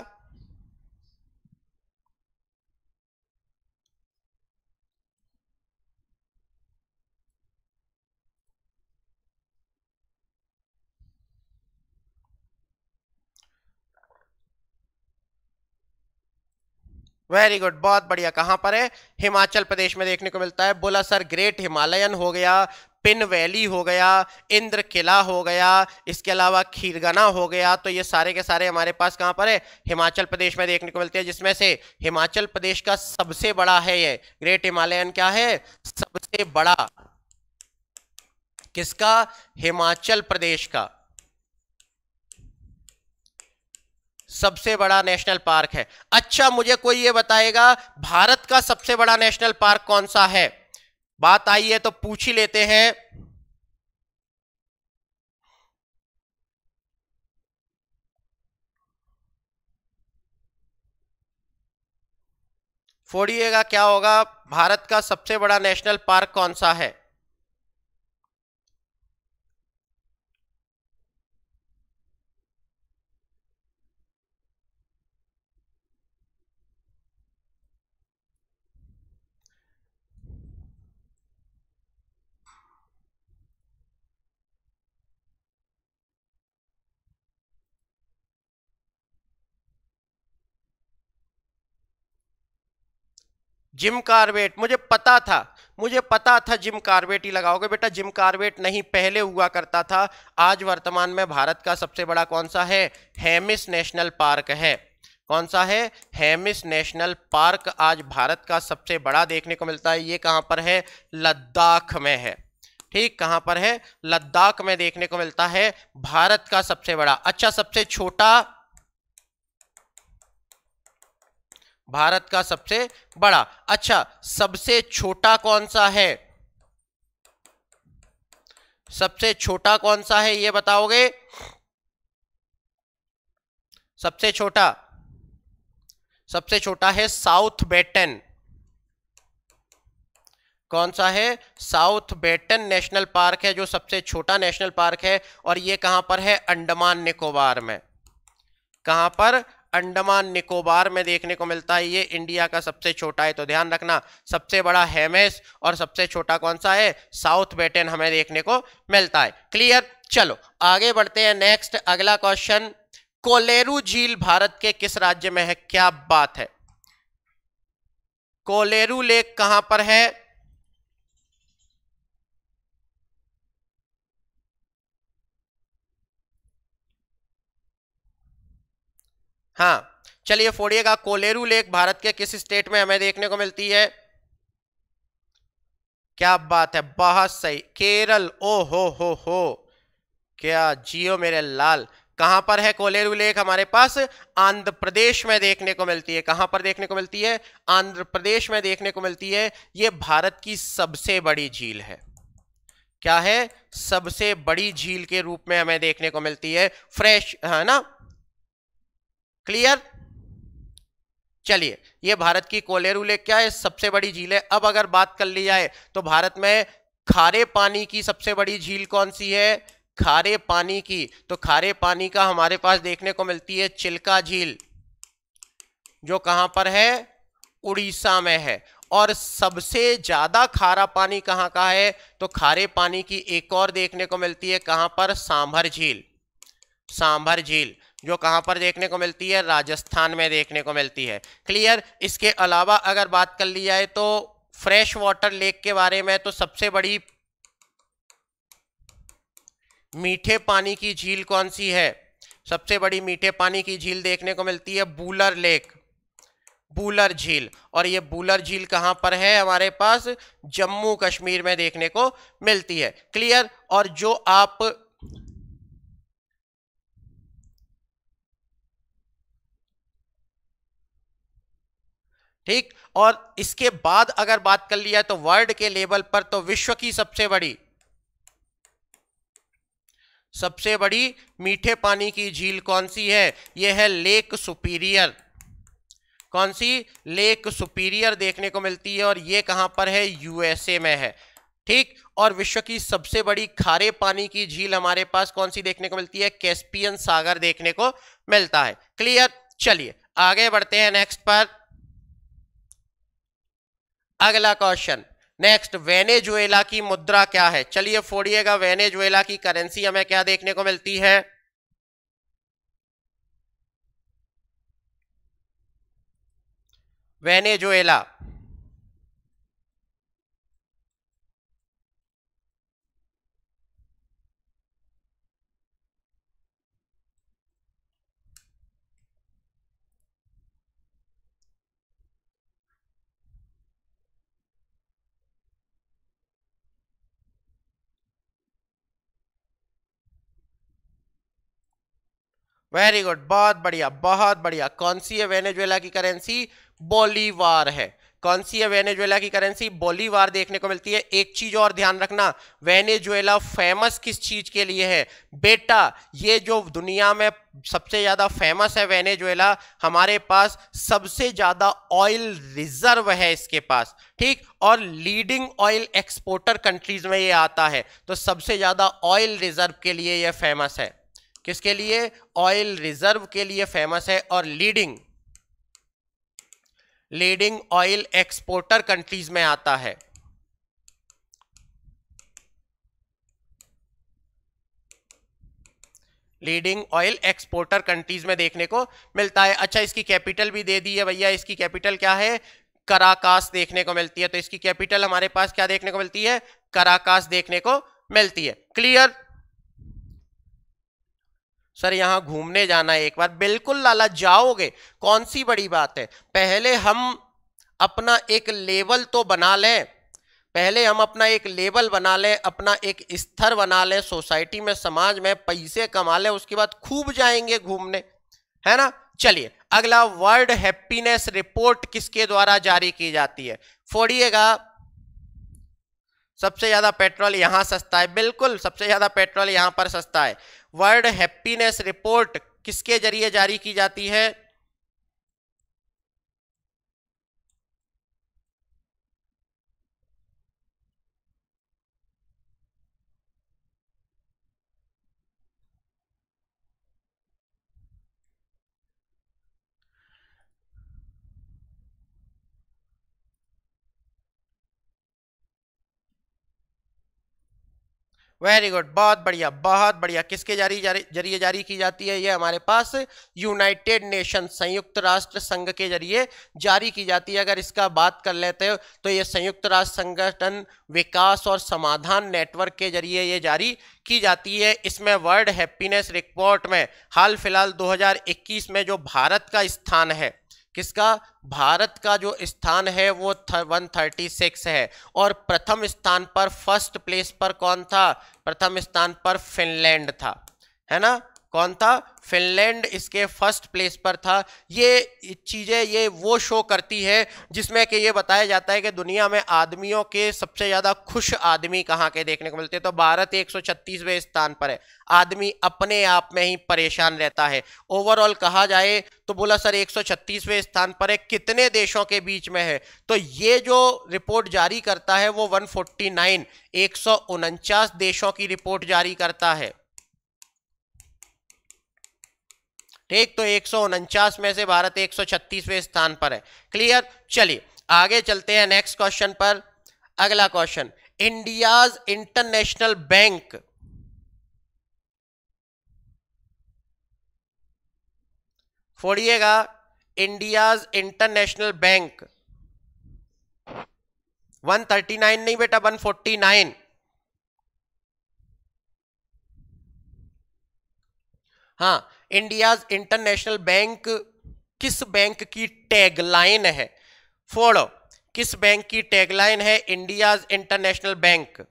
Speaker 1: वेरी गुड बहुत बढ़िया कहां पर है हिमाचल प्रदेश में देखने को मिलता है बोला सर ग्रेट हिमालयन हो गया पिन वैली हो गया इंद्र किला हो गया इसके अलावा खीरगना हो गया तो ये सारे के सारे हमारे पास कहाँ पर है हिमाचल प्रदेश में देखने को मिलते हैं जिसमें से हिमाचल प्रदेश का सबसे बड़ा है ये ग्रेट हिमालयन क्या है सबसे बड़ा किसका हिमाचल प्रदेश का सबसे बड़ा नेशनल पार्क है अच्छा मुझे कोई ये बताएगा भारत का सबसे बड़ा नेशनल पार्क कौन सा है बात आई है तो पूछ ही लेते हैं फोड़िएगा क्या होगा भारत का सबसे बड़ा नेशनल पार्क कौन सा है जिम कार्बेट मुझे पता था मुझे पता था जिम कार्बेट ही लगाओगे बेटा जिम कार्बेट नहीं पहले हुआ करता था आज वर्तमान में भारत का सबसे बड़ा कौन सा है हेमिस नेशनल पार्क है कौन सा है हेमिस नेशनल पार्क आज भारत का सबसे बड़ा देखने को मिलता है ये कहाँ पर है लद्दाख में है ठीक कहाँ पर है लद्दाख में देखने को मिलता है भारत का सबसे बड़ा अच्छा सबसे छोटा भारत का सबसे बड़ा अच्छा सबसे छोटा कौन सा है सबसे छोटा कौन सा है ये बताओगे सबसे छोटा सबसे छोटा है साउथ बेटन कौन सा है साउथ बेटन नेशनल पार्क है जो सबसे छोटा नेशनल पार्क है और ये कहां पर है अंडमान निकोबार में कहां पर अंडमान निकोबार में देखने को मिलता है ये इंडिया का सबसे छोटा है तो ध्यान रखना सबसे बड़ा हेमेस और सबसे छोटा कौन सा है साउथ बेटेन हमें देखने को मिलता है क्लियर चलो आगे बढ़ते हैं नेक्स्ट अगला क्वेश्चन कोलेरू झील भारत के किस राज्य में है क्या बात है कोलेरू लेक कहां पर है हाँ चलिए फोड़िएगा कोलेरू लेक भारत के किस स्टेट में हमें देखने को मिलती है क्या बात है बहुत सही केरल ओ हो हो हो क्या जियो मेरे लाल कहां पर है कोलेरू लेक हमारे पास आंध्र प्रदेश में देखने को मिलती है कहां पर देखने को मिलती है आंध्र प्रदेश में देखने को मिलती है ये भारत की सबसे बड़ी झील है क्या है सबसे बड़ी झील के रूप में हमें देखने को मिलती है फ्रेश है ना क्लियर चलिए ये भारत की कोलेरू लेक क्या है सबसे बड़ी झील है अब अगर बात कर ली जाए तो भारत में खारे पानी की सबसे बड़ी झील कौन सी है खारे पानी की तो खारे पानी का हमारे पास देखने को मिलती है चिल्का झील जो कहां पर है उड़ीसा में है और सबसे ज्यादा खारा पानी कहां का है तो खारे पानी की एक और देखने को मिलती है कहां पर सांभर झील सांभर झील जो कहाँ पर देखने को मिलती है राजस्थान में देखने को मिलती है क्लियर इसके अलावा अगर बात कर ली जाए तो फ्रेश वाटर लेक के बारे में तो सबसे बड़ी मीठे पानी की झील कौन सी है सबसे बड़ी मीठे पानी की झील देखने को मिलती है बूलर लेक बूलर झील और ये बूलर झील कहाँ पर है हमारे पास जम्मू कश्मीर में देखने को मिलती है क्लियर और जो आप ठीक और इसके बाद अगर बात कर लिया तो वर्ल्ड के लेवल पर तो विश्व की सबसे बड़ी सबसे बड़ी मीठे पानी की झील कौन सी है यह है लेक सुपीरियर कौन सी लेक सुपीरियर देखने को मिलती है और यह कहां पर है यूएसए में है ठीक और विश्व की सबसे बड़ी खारे पानी की झील हमारे पास कौन सी देखने को मिलती है कैस्पियन सागर देखने को मिलता है क्लियर चलिए आगे बढ़ते हैं नेक्स्ट पर अगला क्वेश्चन नेक्स्ट वेनेजुएला की मुद्रा क्या है चलिए फोड़िएगा वेनेजुएला की करेंसी हमें क्या देखने को मिलती है वेनेजुएला वेरी गुड बहुत बढ़िया बहुत बढ़िया कौन सी है वेनेजुएला की करेंसी बोलीवार है कौन सी है वेनेजुएला की करेंसी बोलीवार देखने को मिलती है एक चीज और ध्यान रखना वेनेजुएला फेमस किस चीज के लिए है बेटा ये जो दुनिया में सबसे ज्यादा फेमस है वेनेजुएला हमारे पास सबसे ज्यादा ऑयल रिजर्व है इसके पास ठीक और लीडिंग ऑयल एक्सपोर्टर कंट्रीज में ये आता है तो सबसे ज्यादा ऑयल रिजर्व के लिए यह फेमस है किसके लिए ऑयल रिजर्व के लिए फेमस है और leading leading oil exporter countries में आता है लीडिंग ऑयल एक्सपोर्टर कंट्रीज में देखने को मिलता है अच्छा इसकी कैपिटल भी दे दी है भैया इसकी कैपिटल क्या है कराकास देखने को मिलती है तो इसकी कैपिटल हमारे पास क्या देखने को मिलती है कराकास देखने को मिलती है क्लियर सर यहाँ घूमने जाना है एक बार बिल्कुल लाला जाओगे कौन सी बड़ी बात है पहले हम अपना एक लेवल तो बना लें पहले हम अपना एक लेवल बना लें अपना एक स्तर बना लें सोसाइटी में समाज में पैसे कमा लें उसके बाद खूब जाएंगे घूमने है ना चलिए अगला वर्ल्ड हैप्पीनेस रिपोर्ट किसके द्वारा जारी की जाती है फोड़िएगा सबसे ज्यादा पेट्रोल यहां सस्ता है बिल्कुल सबसे ज्यादा पेट्रोल यहां पर सस्ता है वर्ल्ड हैप्पीनेस रिपोर्ट किसके जरिए जारी की जाती है वेरी गुड बहुत बढ़िया बहुत बढ़िया किसके जारी जरिए जारी की जाती है ये हमारे पास यूनाइटेड नेशन संयुक्त राष्ट्र संघ के जरिए जारी की जाती है अगर इसका बात कर लेते हो तो ये संयुक्त राष्ट्र संगठन विकास और समाधान नेटवर्क के जरिए ये जारी की जाती है इसमें वर्ल्ड हैप्पीनेस रिपोर्ट में हाल फिलहाल 2021 में जो भारत का स्थान है किसका भारत का जो स्थान है वो वन थर्टी सिक्स है और प्रथम स्थान पर फर्स्ट प्लेस पर कौन था प्रथम स्थान पर फिनलैंड था है ना कौन था फिनलैंड इसके फर्स्ट प्लेस पर था ये चीज़ें ये वो शो करती है जिसमें कि ये बताया जाता है कि दुनिया में आदमियों के सबसे ज़्यादा खुश आदमी कहाँ के देखने को मिलते हैं तो भारत एक वें स्थान पर है आदमी अपने आप में ही परेशान रहता है ओवरऑल कहा जाए तो बोला सर एक वें स्थान पर है कितने देशों के बीच में है तो ये जो रिपोर्ट जारी करता है वो वन फोर्टी देशों की रिपोर्ट जारी करता है ठीक तो एक में से भारत एक स्थान पर है क्लियर चलिए आगे चलते हैं नेक्स्ट क्वेश्चन पर अगला क्वेश्चन इंडियाज इंटरनेशनल बैंक फोड़िएगा इंडियाज इंटरनेशनल बैंक 139 नहीं बेटा 149 हाँ इंडियाज इंटरनेशनल बैंक किस बैंक की टैगलाइन है फोड़ो किस बैंक की टैगलाइन है India's international bank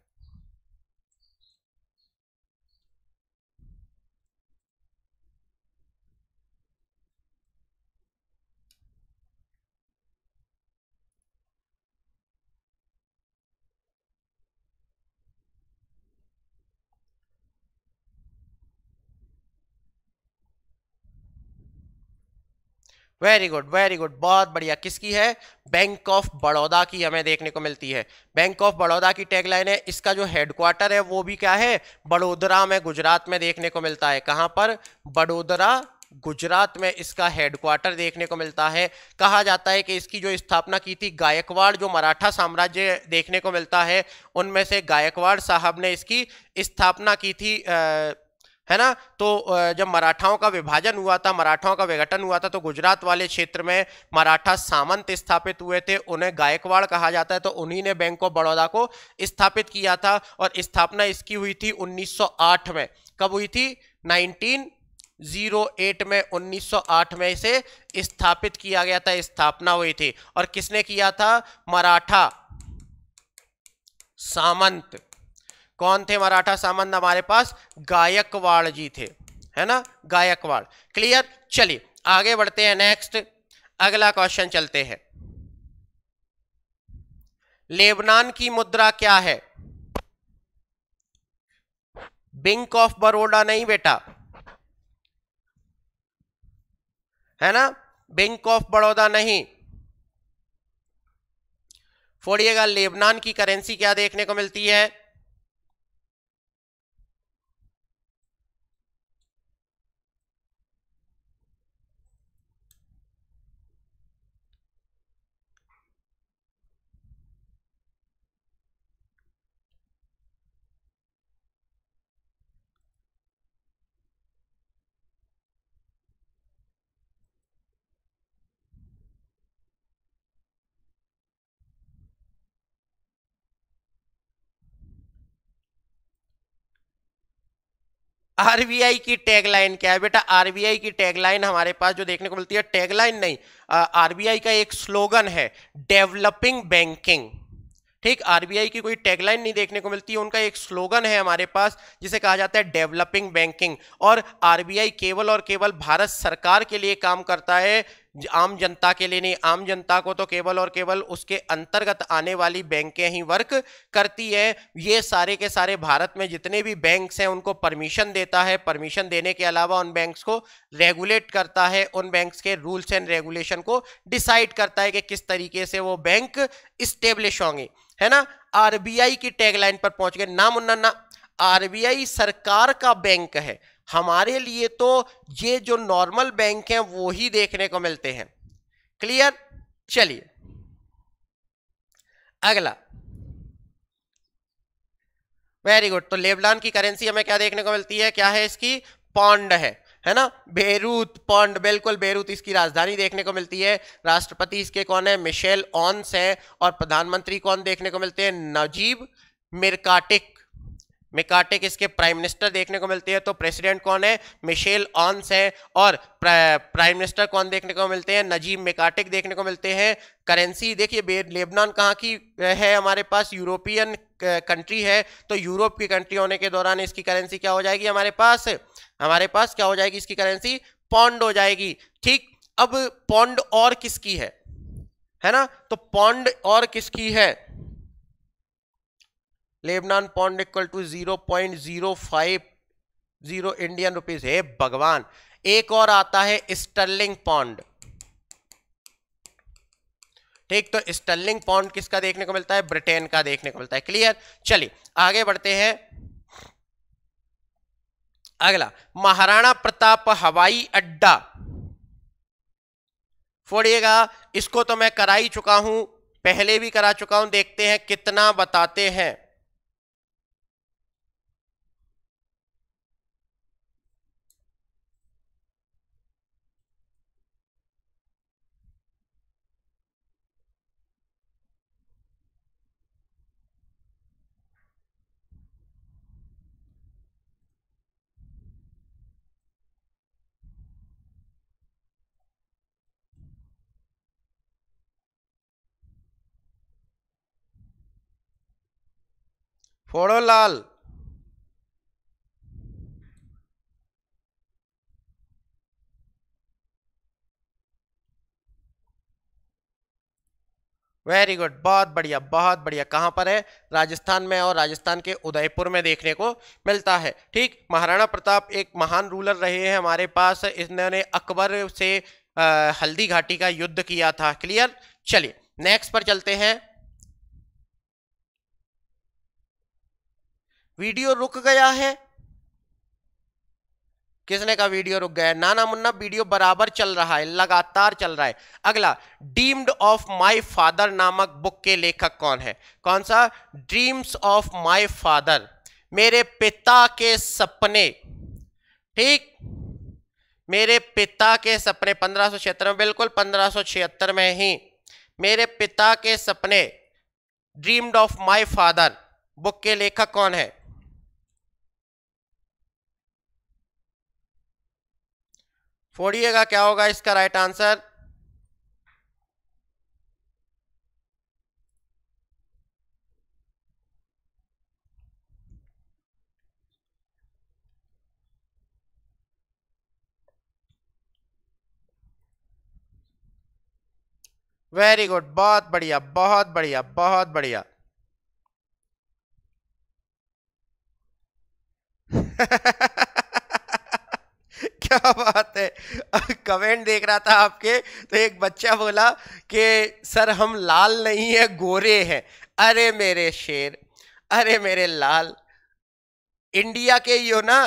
Speaker 1: very good very good बहुत बढ़िया किसकी है बैंक ऑफ बड़ौदा की हमें देखने को मिलती है बैंक ऑफ बड़ौदा की टैगलाइन है इसका जो हेडक्वार्टर है वो भी क्या है बड़ोदरा में गुजरात में देखने को मिलता है कहाँ पर बड़ोदरा गुजरात में इसका हेडक्वार्टर देखने को मिलता है कहा जाता है कि इसकी जो स्थापना की थी गायकवाड़ जो मराठा साम्राज्य देखने को मिलता है उनमें से गायकवाड़ साहब ने इसकी स्थापना की थी आ, है ना तो जब मराठाओं का विभाजन हुआ था मराठाओं का विघटन हुआ था तो गुजरात वाले क्षेत्र में मराठा सामंत स्थापित हुए थे उन्हें गायकवाड़ कहा जाता है तो उन्हीं ने बैंक ऑफ बड़ौदा को स्थापित किया था और स्थापना इसकी हुई थी 1908 में कब हुई थी 1908 में 1908 में इसे स्थापित किया गया था स्थापना हुई थी और किसने किया था मराठा सामंत कौन थे मराठा सामंत हमारे पास गायकवाड़ जी थे है ना गायकवाड़ क्लियर चलिए आगे बढ़ते हैं नेक्स्ट अगला क्वेश्चन चलते हैं लेबनान की मुद्रा क्या है बैंक ऑफ बड़ौदा नहीं बेटा है ना बैंक ऑफ बड़ौदा नहीं फोड़िएगा लेबनान की करेंसी क्या देखने को मिलती है आरबीआई की टैगलाइन क्या है बेटा आरबीआई की टैगलाइन हमारे पास जो देखने को मिलती है टैगलाइन नहीं आरबीआई का एक स्लोगन है डेवलपिंग बैंकिंग ठीक आरबीआई की कोई टैगलाइन नहीं देखने को मिलती है उनका एक स्लोगन है हमारे पास जिसे कहा जाता है डेवलपिंग बैंकिंग और आरबीआई केवल और केवल भारत सरकार के लिए काम करता है आम जनता के लिए नहीं आम जनता को तो केवल और केवल उसके अंतर्गत आने वाली बैंकें ही वर्क करती है ये सारे के सारे भारत में जितने भी बैंक्स हैं उनको परमिशन देता है परमिशन देने के अलावा उन बैंक्स को रेगुलेट करता है उन बैंक्स के रूल्स एंड रेगुलेशन को डिसाइड करता है कि किस तरीके से वो बैंक इस्टेब्लिश होंगे है ना आर की टैगलाइन पर पहुँच गए ना मुन्ना ना आरबीआई सरकार का बैंक है हमारे लिए तो ये जो नॉर्मल बैंक हैं वो ही देखने को मिलते हैं क्लियर चलिए अगला वेरी गुड तो लेबलान की करेंसी हमें क्या देखने को मिलती है क्या है इसकी पौंड है है ना बेरूत पौंड बिल्कुल बेरूत इसकी राजधानी देखने को मिलती है राष्ट्रपति इसके कौन है मिशेल ऑन्स है और प्रधानमंत्री कौन देखने को मिलते हैं नजीब मिर्काटिक मिकाटिक इसके प्राइम मिनिस्टर देखने को मिलती है तो प्रेसिडेंट कौन है मिशेल ऑन्स है और प्राइम मिनिस्टर कौन देखने को मिलते हैं नजीब मिकाटिक देखने को मिलते हैं करेंसी देखिए लेबनान कहाँ की है हमारे पास यूरोपियन कंट्री है तो यूरोप की कंट्री होने के दौरान इसकी करेंसी क्या हो जाएगी हमारे पास हमारे पास क्या हो जाएगी इसकी करेंसी पौंड हो जाएगी ठीक अब पौंड और किसकी है है ना तो पौंड और किसकी है Lebanon pound equal to zero point zero five zero Indian rupees हे भगवान एक और आता है स्टर्लिंग पॉन्ड ठीक तो स्टर्लिंग पॉन्ड किसका देखने को मिलता है ब्रिटेन का देखने को मिलता है क्लियर चलिए आगे बढ़ते हैं अगला महाराणा प्रताप हवाई अड्डा फोड़िएगा इसको तो मैं करा ही चुका हूं पहले भी करा चुका हूं देखते हैं कितना बताते हैं फोड़ो लाल वेरी गुड बहुत बढ़िया बहुत बढ़िया कहाँ पर है राजस्थान में और राजस्थान के उदयपुर में देखने को मिलता है ठीक महाराणा प्रताप एक महान रूलर रहे हैं हमारे पास इन्होंने अकबर से हल्दी घाटी का युद्ध किया था क्लियर चलिए नेक्स्ट पर चलते हैं वीडियो रुक गया है किसने का वीडियो रुक गया है नाना मुन्ना वीडियो बराबर चल रहा है लगातार चल रहा है अगला डीम्ड ऑफ माय फादर नामक बुक के लेखक कौन है कौन सा ड्रीम्स ऑफ माय फादर मेरे पिता के सपने ठीक मेरे पिता के सपने पंद्रह में बिल्कुल पंद्रह में ही मेरे पिता के सपने dreams of my father book के लेखक कौन है फोड़िएगा क्या होगा इसका राइट आंसर वेरी गुड बहुत बढ़िया बहुत बढ़िया बहुत बढ़िया क्या बात है कमेंट देख रहा था आपके तो एक बच्चा बोला कि सर हम लाल नहीं है गोरे हैं अरे मेरे शेर अरे मेरे लाल इंडिया के ही हो ना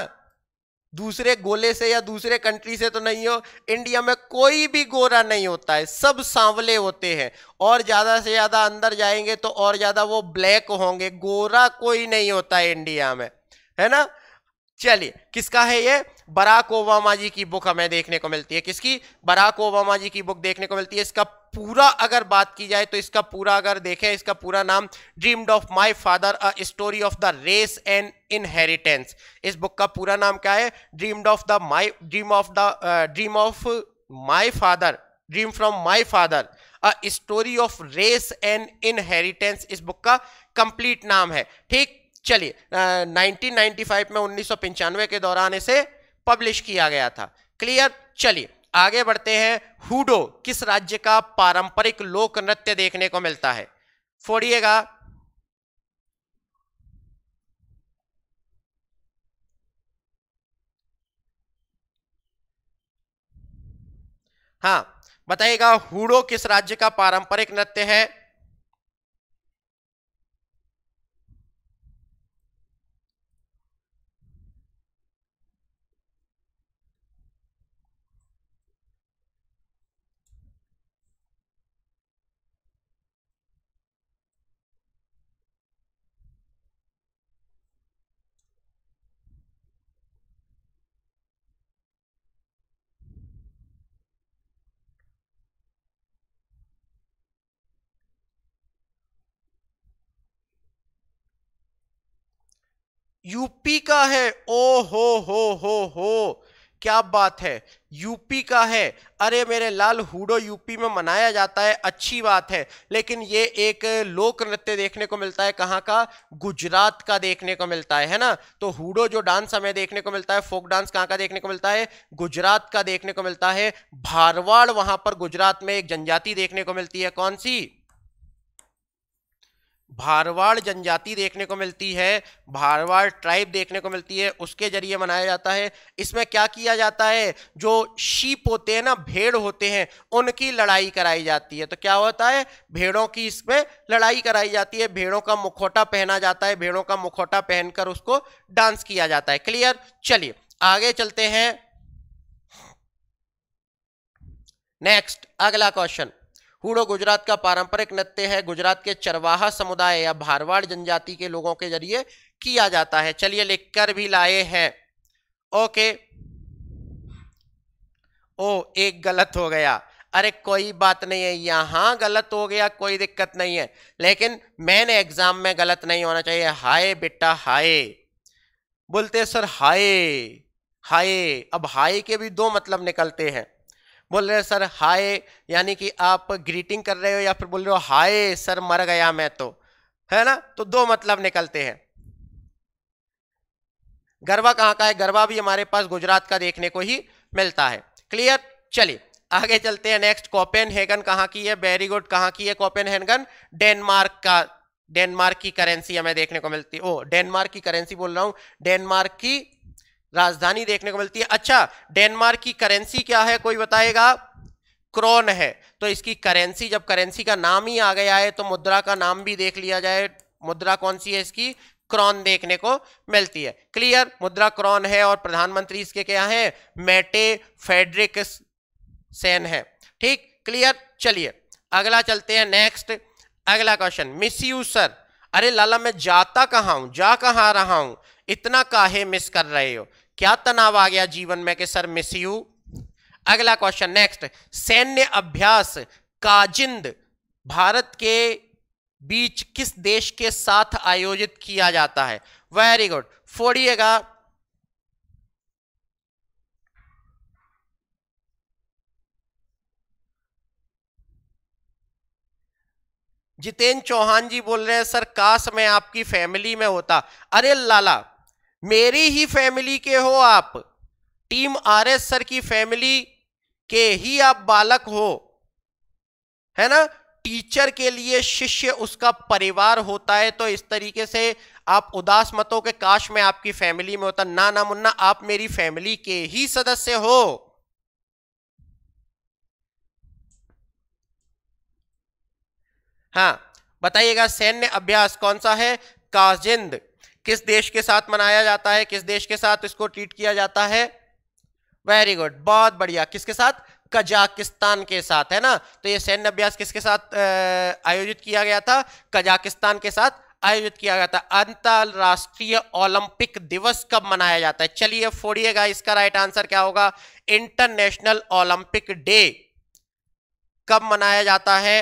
Speaker 1: दूसरे गोले से या दूसरे कंट्री से तो नहीं हो इंडिया में कोई भी गोरा नहीं होता है सब सांवले होते हैं और ज़्यादा से ज़्यादा अंदर जाएंगे तो और ज़्यादा वो ब्लैक होंगे गोरा कोई नहीं होता है इंडिया में है ना चलिए किसका है ये बराक ओबामा जी की बुक हमें देखने को मिलती है किसकी बराक ओबामा जी की बुक देखने को मिलती है इसका पूरा अगर बात की जाए तो इसका पूरा अगर देखें इसका पूरा नाम dreams of my father a story of the race and inheritance इस बुक का पूरा नाम क्या है dreams of the my dream of the dream of my father dream from my father a story of race and inheritance इस book का complete नाम है ठीक चलिए 1995 में उन्नीस के दौरान इसे पब्लिश किया गया था क्लियर चलिए आगे बढ़ते हैं हुडो किस राज्य का पारंपरिक लोक नृत्य देखने को मिलता है फोड़िएगा हाँ बताइएगा हुडो किस राज्य का पारंपरिक नृत्य है यूपी का है ओ हो हो हो हो क्या बात है यूपी का है अरे मेरे लाल हुडो यूपी में मनाया जाता है अच्छी बात है लेकिन ये एक लोक नृत्य देखने को मिलता है कहाँ का गुजरात का देखने को मिलता है है ना तो हुडो जो डांस हमें देखने को मिलता है फोक डांस कहाँ का देखने को मिलता है गुजरात का देखने को मिलता है भारवाड़ वहाँ पर गुजरात में एक जनजाति देखने को मिलती है कौन सी भारवाड़ जनजाति देखने को मिलती है भारवाड़ ट्राइब देखने को मिलती है उसके जरिए मनाया जाता है इसमें क्या किया जाता है जो शीप होते हैं ना भेड़ होते हैं उनकी लड़ाई कराई जाती है तो क्या होता है भेड़ों की इसमें लड़ाई कराई जाती है भेड़ों का मुखौटा पहना जाता है भेड़ों का मुखौटा पहनकर उसको डांस किया जाता है क्लियर चलिए आगे चलते हैं नेक्स्ट अगला क्वेश्चन हुड़ो गुजरात का पारंपरिक नृत्य है गुजरात के चरवाहा समुदाय या भारवाड़ जनजाति के लोगों के जरिए किया जाता है चलिए लिखकर भी लाए हैं ओके ओ एक गलत हो गया अरे कोई बात नहीं है यहाँ गलत हो गया कोई दिक्कत नहीं है लेकिन मैंने एग्जाम में गलत नहीं होना चाहिए हाय बेटा हाय बोलते सर हाय हाय अब हाय के भी दो मतलब निकलते हैं बोल रहे हो सर हाय यानी कि आप ग्रीटिंग कर रहे हो या फिर बोल रहे हो हाय सर मर गया मैं तो है ना तो दो मतलब निकलते हैं गरबा कहाँ का है गरबा भी हमारे पास गुजरात का देखने को ही मिलता है क्लियर चलिए आगे चलते हैं नेक्स्ट कॉपेन हेगन कहाँ की है वेरी गुड कहाँ की है कॉपेन हेगन डेनमार्क का डेनमार्क की करेंसी हमें देखने को मिलती है ओ डेनमार्क की करेंसी बोल रहा हूँ डेनमार्क की राजधानी देखने को मिलती है अच्छा डेनमार्क की करेंसी क्या है कोई बताएगा क्रोन है तो इसकी करेंसी जब करेंसी का नाम ही आ गया है तो मुद्रा का नाम भी देख लिया जाए मुद्रा कौन सी है इसकी क्रॉन देखने को मिलती है क्लियर मुद्रा क्रॉन है और प्रधानमंत्री इसके क्या है मेटे फेडरिक सेन है ठीक क्लियर चलिए अगला चलते हैं नेक्स्ट अगला क्वेश्चन मिस यू सर अरे लाला मैं जाता कहाँ हूँ जा कहाँ रहा हूँ इतना काहे मिस कर रहे हो क्या तनाव आ गया जीवन में कि सर मिस यू अगला क्वेश्चन नेक्स्ट सैन्य अभ्यास काजिंद भारत के बीच किस देश के साथ आयोजित किया जाता है वेरी गुड फोड़िएगा जितेंद्र चौहान जी बोल रहे हैं सर काश मैं आपकी फैमिली में होता अरे लाला मेरी ही फैमिली के हो आप टीम आर एस सर की फैमिली के ही आप बालक हो है ना टीचर के लिए शिष्य उसका परिवार होता है तो इस तरीके से आप उदास मत हो के काश मैं आपकी फैमिली में होता ना ना मुन्ना आप मेरी फैमिली के ही सदस्य हो हाँ बताइएगा सैन्य अभ्यास कौन सा है काजिंद किस देश के साथ मनाया जाता है किस देश के साथ इसको ट्रीट किया जाता है वेरी गुड बहुत बढ़िया किसके साथ कजाकिस्तान के साथ है ना तो ये सैन्य अभ्यास किसके साथ आयोजित किया गया था कजाकिस्तान के साथ आयोजित किया गया था अंतरराष्ट्रीय ओलंपिक दिवस कब मनाया जाता है चलिए फोड़िएगा इसका राइट आंसर क्या होगा इंटरनेशनल ओलंपिक डे कब मनाया जाता है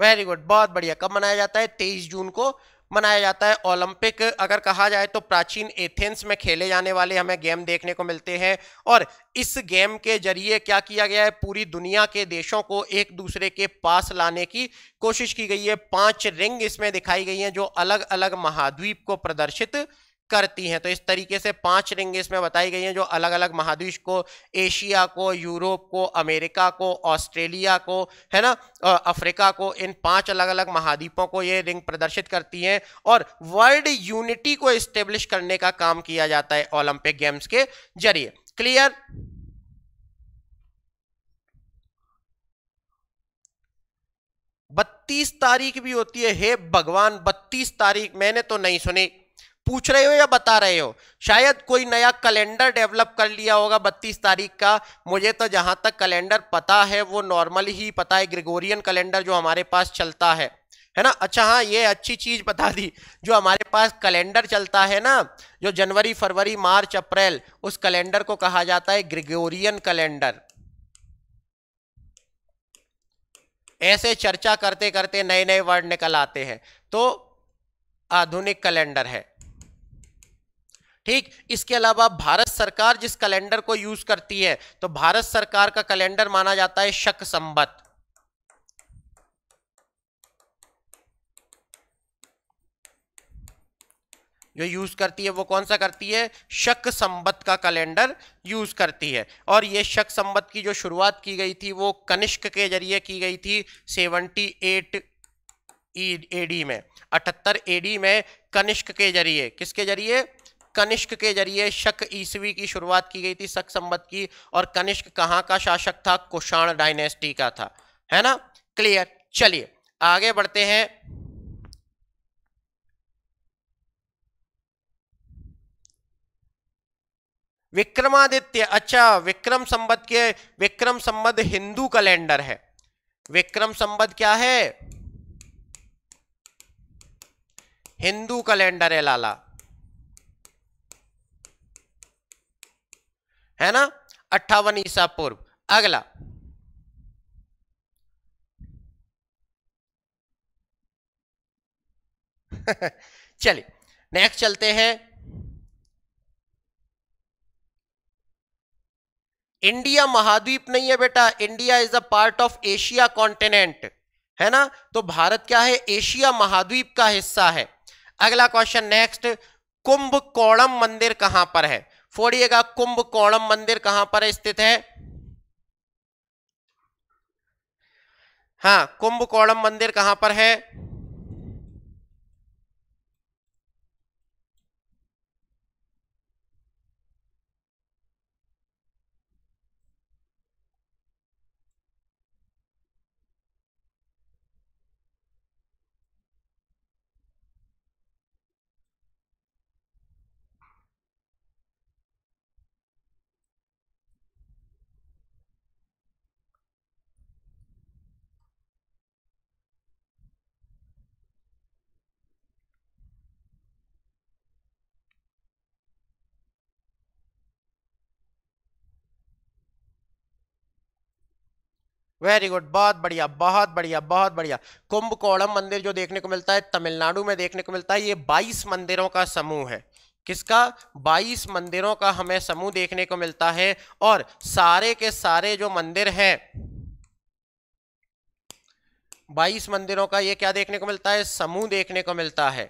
Speaker 1: वेरी गुड बहुत बढ़िया कब मनाया जाता है तेईस जून को मनाया जाता है ओलंपिक अगर कहा जाए तो प्राचीन एथेंस में खेले जाने वाले हमें गेम देखने को मिलते हैं और इस गेम के जरिए क्या किया गया है पूरी दुनिया के देशों को एक दूसरे के पास लाने की कोशिश की गई है पांच रिंग इसमें दिखाई गई हैं जो अलग अलग महाद्वीप को प्रदर्शित करती हैं तो इस तरीके से पांच रिंग इसमें बताई गई हैं जो अलग अलग महाद्वीप को एशिया को यूरोप को अमेरिका को ऑस्ट्रेलिया को है ना अफ्रीका को इन पांच अलग अलग महाद्वीपों को ये रिंग प्रदर्शित करती हैं और वर्ल्ड यूनिटी को स्टेब्लिश करने का काम किया जाता है ओलंपिक गेम्स के जरिए क्लियर बत्तीस तारीख भी होती है हे भगवान बत्तीस तारीख मैंने तो नहीं सुनी पूछ रहे हो या बता रहे हो शायद कोई नया कैलेंडर डेवलप कर लिया होगा बत्तीस तारीख का मुझे तो जहां तक कैलेंडर पता है वो नॉर्मल ही पता है ग्रिगोरियन कैलेंडर जो हमारे पास चलता है है ना अच्छा हाँ ये अच्छी चीज बता दी जो हमारे पास कैलेंडर चलता है ना जो जनवरी फरवरी मार्च अप्रैल उस कैलेंडर को कहा जाता है ग्रिगोरियन कैलेंडर ऐसे चर्चा करते करते नए नए वर्ड निकल आते हैं तो आधुनिक कैलेंडर है ठीक इसके अलावा भारत सरकार जिस कैलेंडर को यूज करती है तो भारत सरकार का कैलेंडर माना जाता है शक संबत जो यूज करती है वो कौन सा करती है शक संबत का कैलेंडर यूज करती है और ये शक संबत की जो शुरुआत की गई थी वो कनिष्क के जरिए की गई थी सेवेंटी एट एडी में अठहत्तर एडी में कनिष्क के जरिए किसके जरिए कनिष्क के जरिए शक ईसवी की शुरुआत की गई थी शक संबत की और कनिष्क कहाँ का शासक था कुषाण डायनेस्टी का था है ना क्लियर चलिए आगे बढ़ते हैं विक्रमादित्य अच्छा विक्रम संबत के विक्रम संबद्ध हिंदू कैलेंडर है विक्रम संबद क्या है हिंदू कैलेंडर है लाला है ना अट्ठावन ईसा पूर्व अगला चलिए नेक्स्ट चलते हैं इंडिया महाद्वीप नहीं है बेटा India is a part of Asia continent है ना तो भारत क्या है एशिया महाद्वीप का हिस्सा है अगला क्वेश्चन नेक्स्ट कुंभकोणम मंदिर कहां पर है फोड़िएगा कुंभ कोणम मंदिर कहां पर स्थित है हाँ कुंभ कोणम मंदिर कहां पर है वेरी गुड बहुत बढ़िया बहुत बढ़िया बहुत बढ़िया कुंभकोणम मंदिर जो देखने को मिलता है तमिलनाडु में देखने को मिलता है ये 22 मंदिरों का समूह है किसका 22 मंदिरों का हमें समूह देखने को मिलता है और सारे के सारे जो मंदिर हैं 22 मंदिरों का ये क्या देखने को मिलता है समूह देखने को मिलता है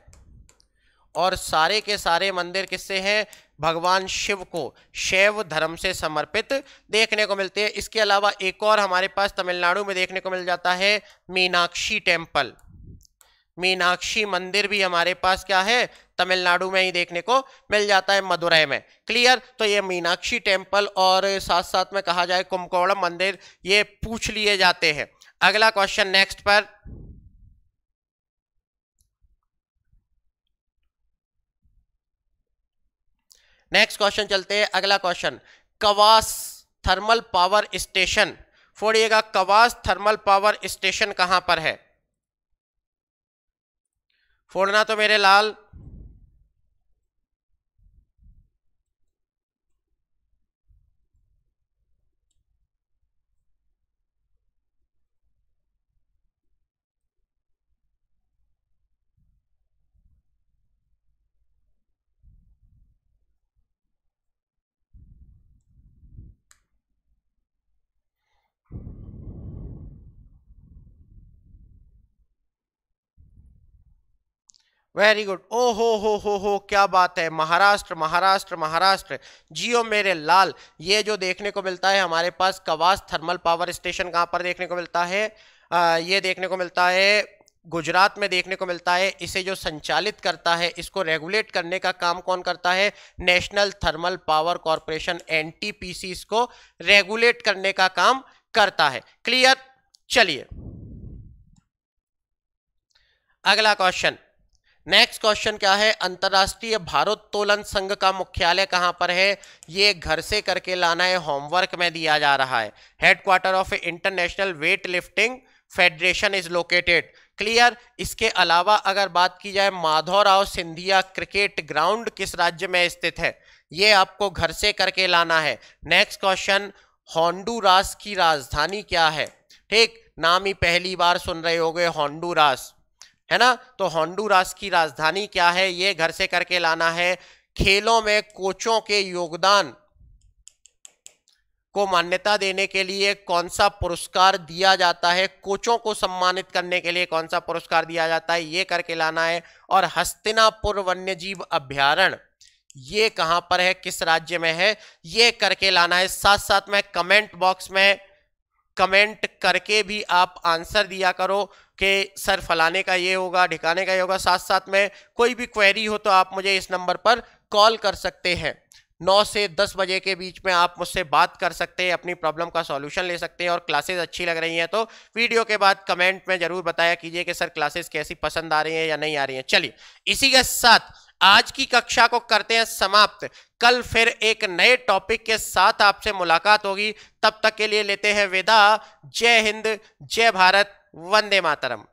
Speaker 1: और सारे के सारे मंदिर किससे हैं भगवान शिव को शैव धर्म से समर्पित देखने को मिलते हैं इसके अलावा एक और हमारे पास तमिलनाडु में देखने को मिल जाता है मीनाक्षी टेम्पल मीनाक्षी मंदिर भी हमारे पास क्या है तमिलनाडु में ही देखने को मिल जाता है मदुरई में क्लियर तो ये मीनाक्षी टेम्पल और साथ साथ में कहा जाए कुंभकोणम मंदिर ये पूछ लिए जाते हैं अगला क्वेश्चन नेक्स्ट पर नेक्स्ट क्वेश्चन चलते हैं अगला question Kawas thermal power station फोड़िएगा कवास थर्मल पावर स्टेशन कहां पर है फोड़ना तो मेरे लाल वेरी गुड ओ हो हो हो हो क्या बात है महाराष्ट्र महाराष्ट्र महाराष्ट्र जियो मेरे लाल ये जो देखने को मिलता है हमारे पास कवास थर्मल पावर स्टेशन कहाँ पर देखने को मिलता है आ, ये देखने को मिलता है गुजरात में देखने को मिलता है इसे जो संचालित करता है इसको रेगुलेट करने का काम कौन करता है national thermal power corporation N इसको रेगुलेट करने का काम करता है क्लियर चलिए अगला क्वेश्चन नेक्स्ट क्वेश्चन क्या है अंतर्राष्ट्रीय भारोत्तोलन संघ का मुख्यालय कहाँ पर है ये घर से करके लाना है होमवर्क में दिया जा रहा है headquarter of international weightlifting federation is located clear इसके अलावा अगर बात की जाए माधवराव सिंधिया क्रिकेट ग्राउंड किस राज्य में स्थित है ये आपको घर से करके लाना है नेक्स्ट क्वेश्चन हॉन्डूरास की राजधानी क्या है ठीक नाम ही पहली बार सुन रहे होगे हॉन्डूरास है ना तो हॉन्डुरास की राजधानी क्या है ये घर से करके लाना है खेलों में कोचों के योगदान को मान्यता देने के लिए कौन सा पुरस्कार दिया जाता है कोचों को सम्मानित करने के लिए कौन सा पुरस्कार दिया जाता है ये करके लाना है और हस्तिनापुर वन्यजीव अभ्यारण ये कहां पर है किस राज्य में है ये करके लाना है साथ साथ में कमेंट बॉक्स में कमेंट करके भी आप आंसर दिया करो कि सर फलाने का ये होगा ढिकाने का ये होगा साथ साथ में कोई भी क्वेरी हो तो आप मुझे इस नंबर पर कॉल कर सकते हैं नौ से दस बजे के बीच में आप मुझसे बात कर सकते हैं अपनी प्रॉब्लम का सॉल्यूशन ले सकते हैं और क्लासेस अच्छी लग रही हैं तो वीडियो के बाद कमेंट में ज़रूर बताया कीजिए कि सर क्लासेस कैसी पसंद आ रही हैं या नहीं आ रही हैं चलिए इसी के साथ आज की कक्षा को करते हैं समाप्त कल फिर एक नए टॉपिक के साथ आपसे मुलाकात होगी तब तक के लिए लेते हैं वेदा जय हिंद जय भारत वंदे मातरम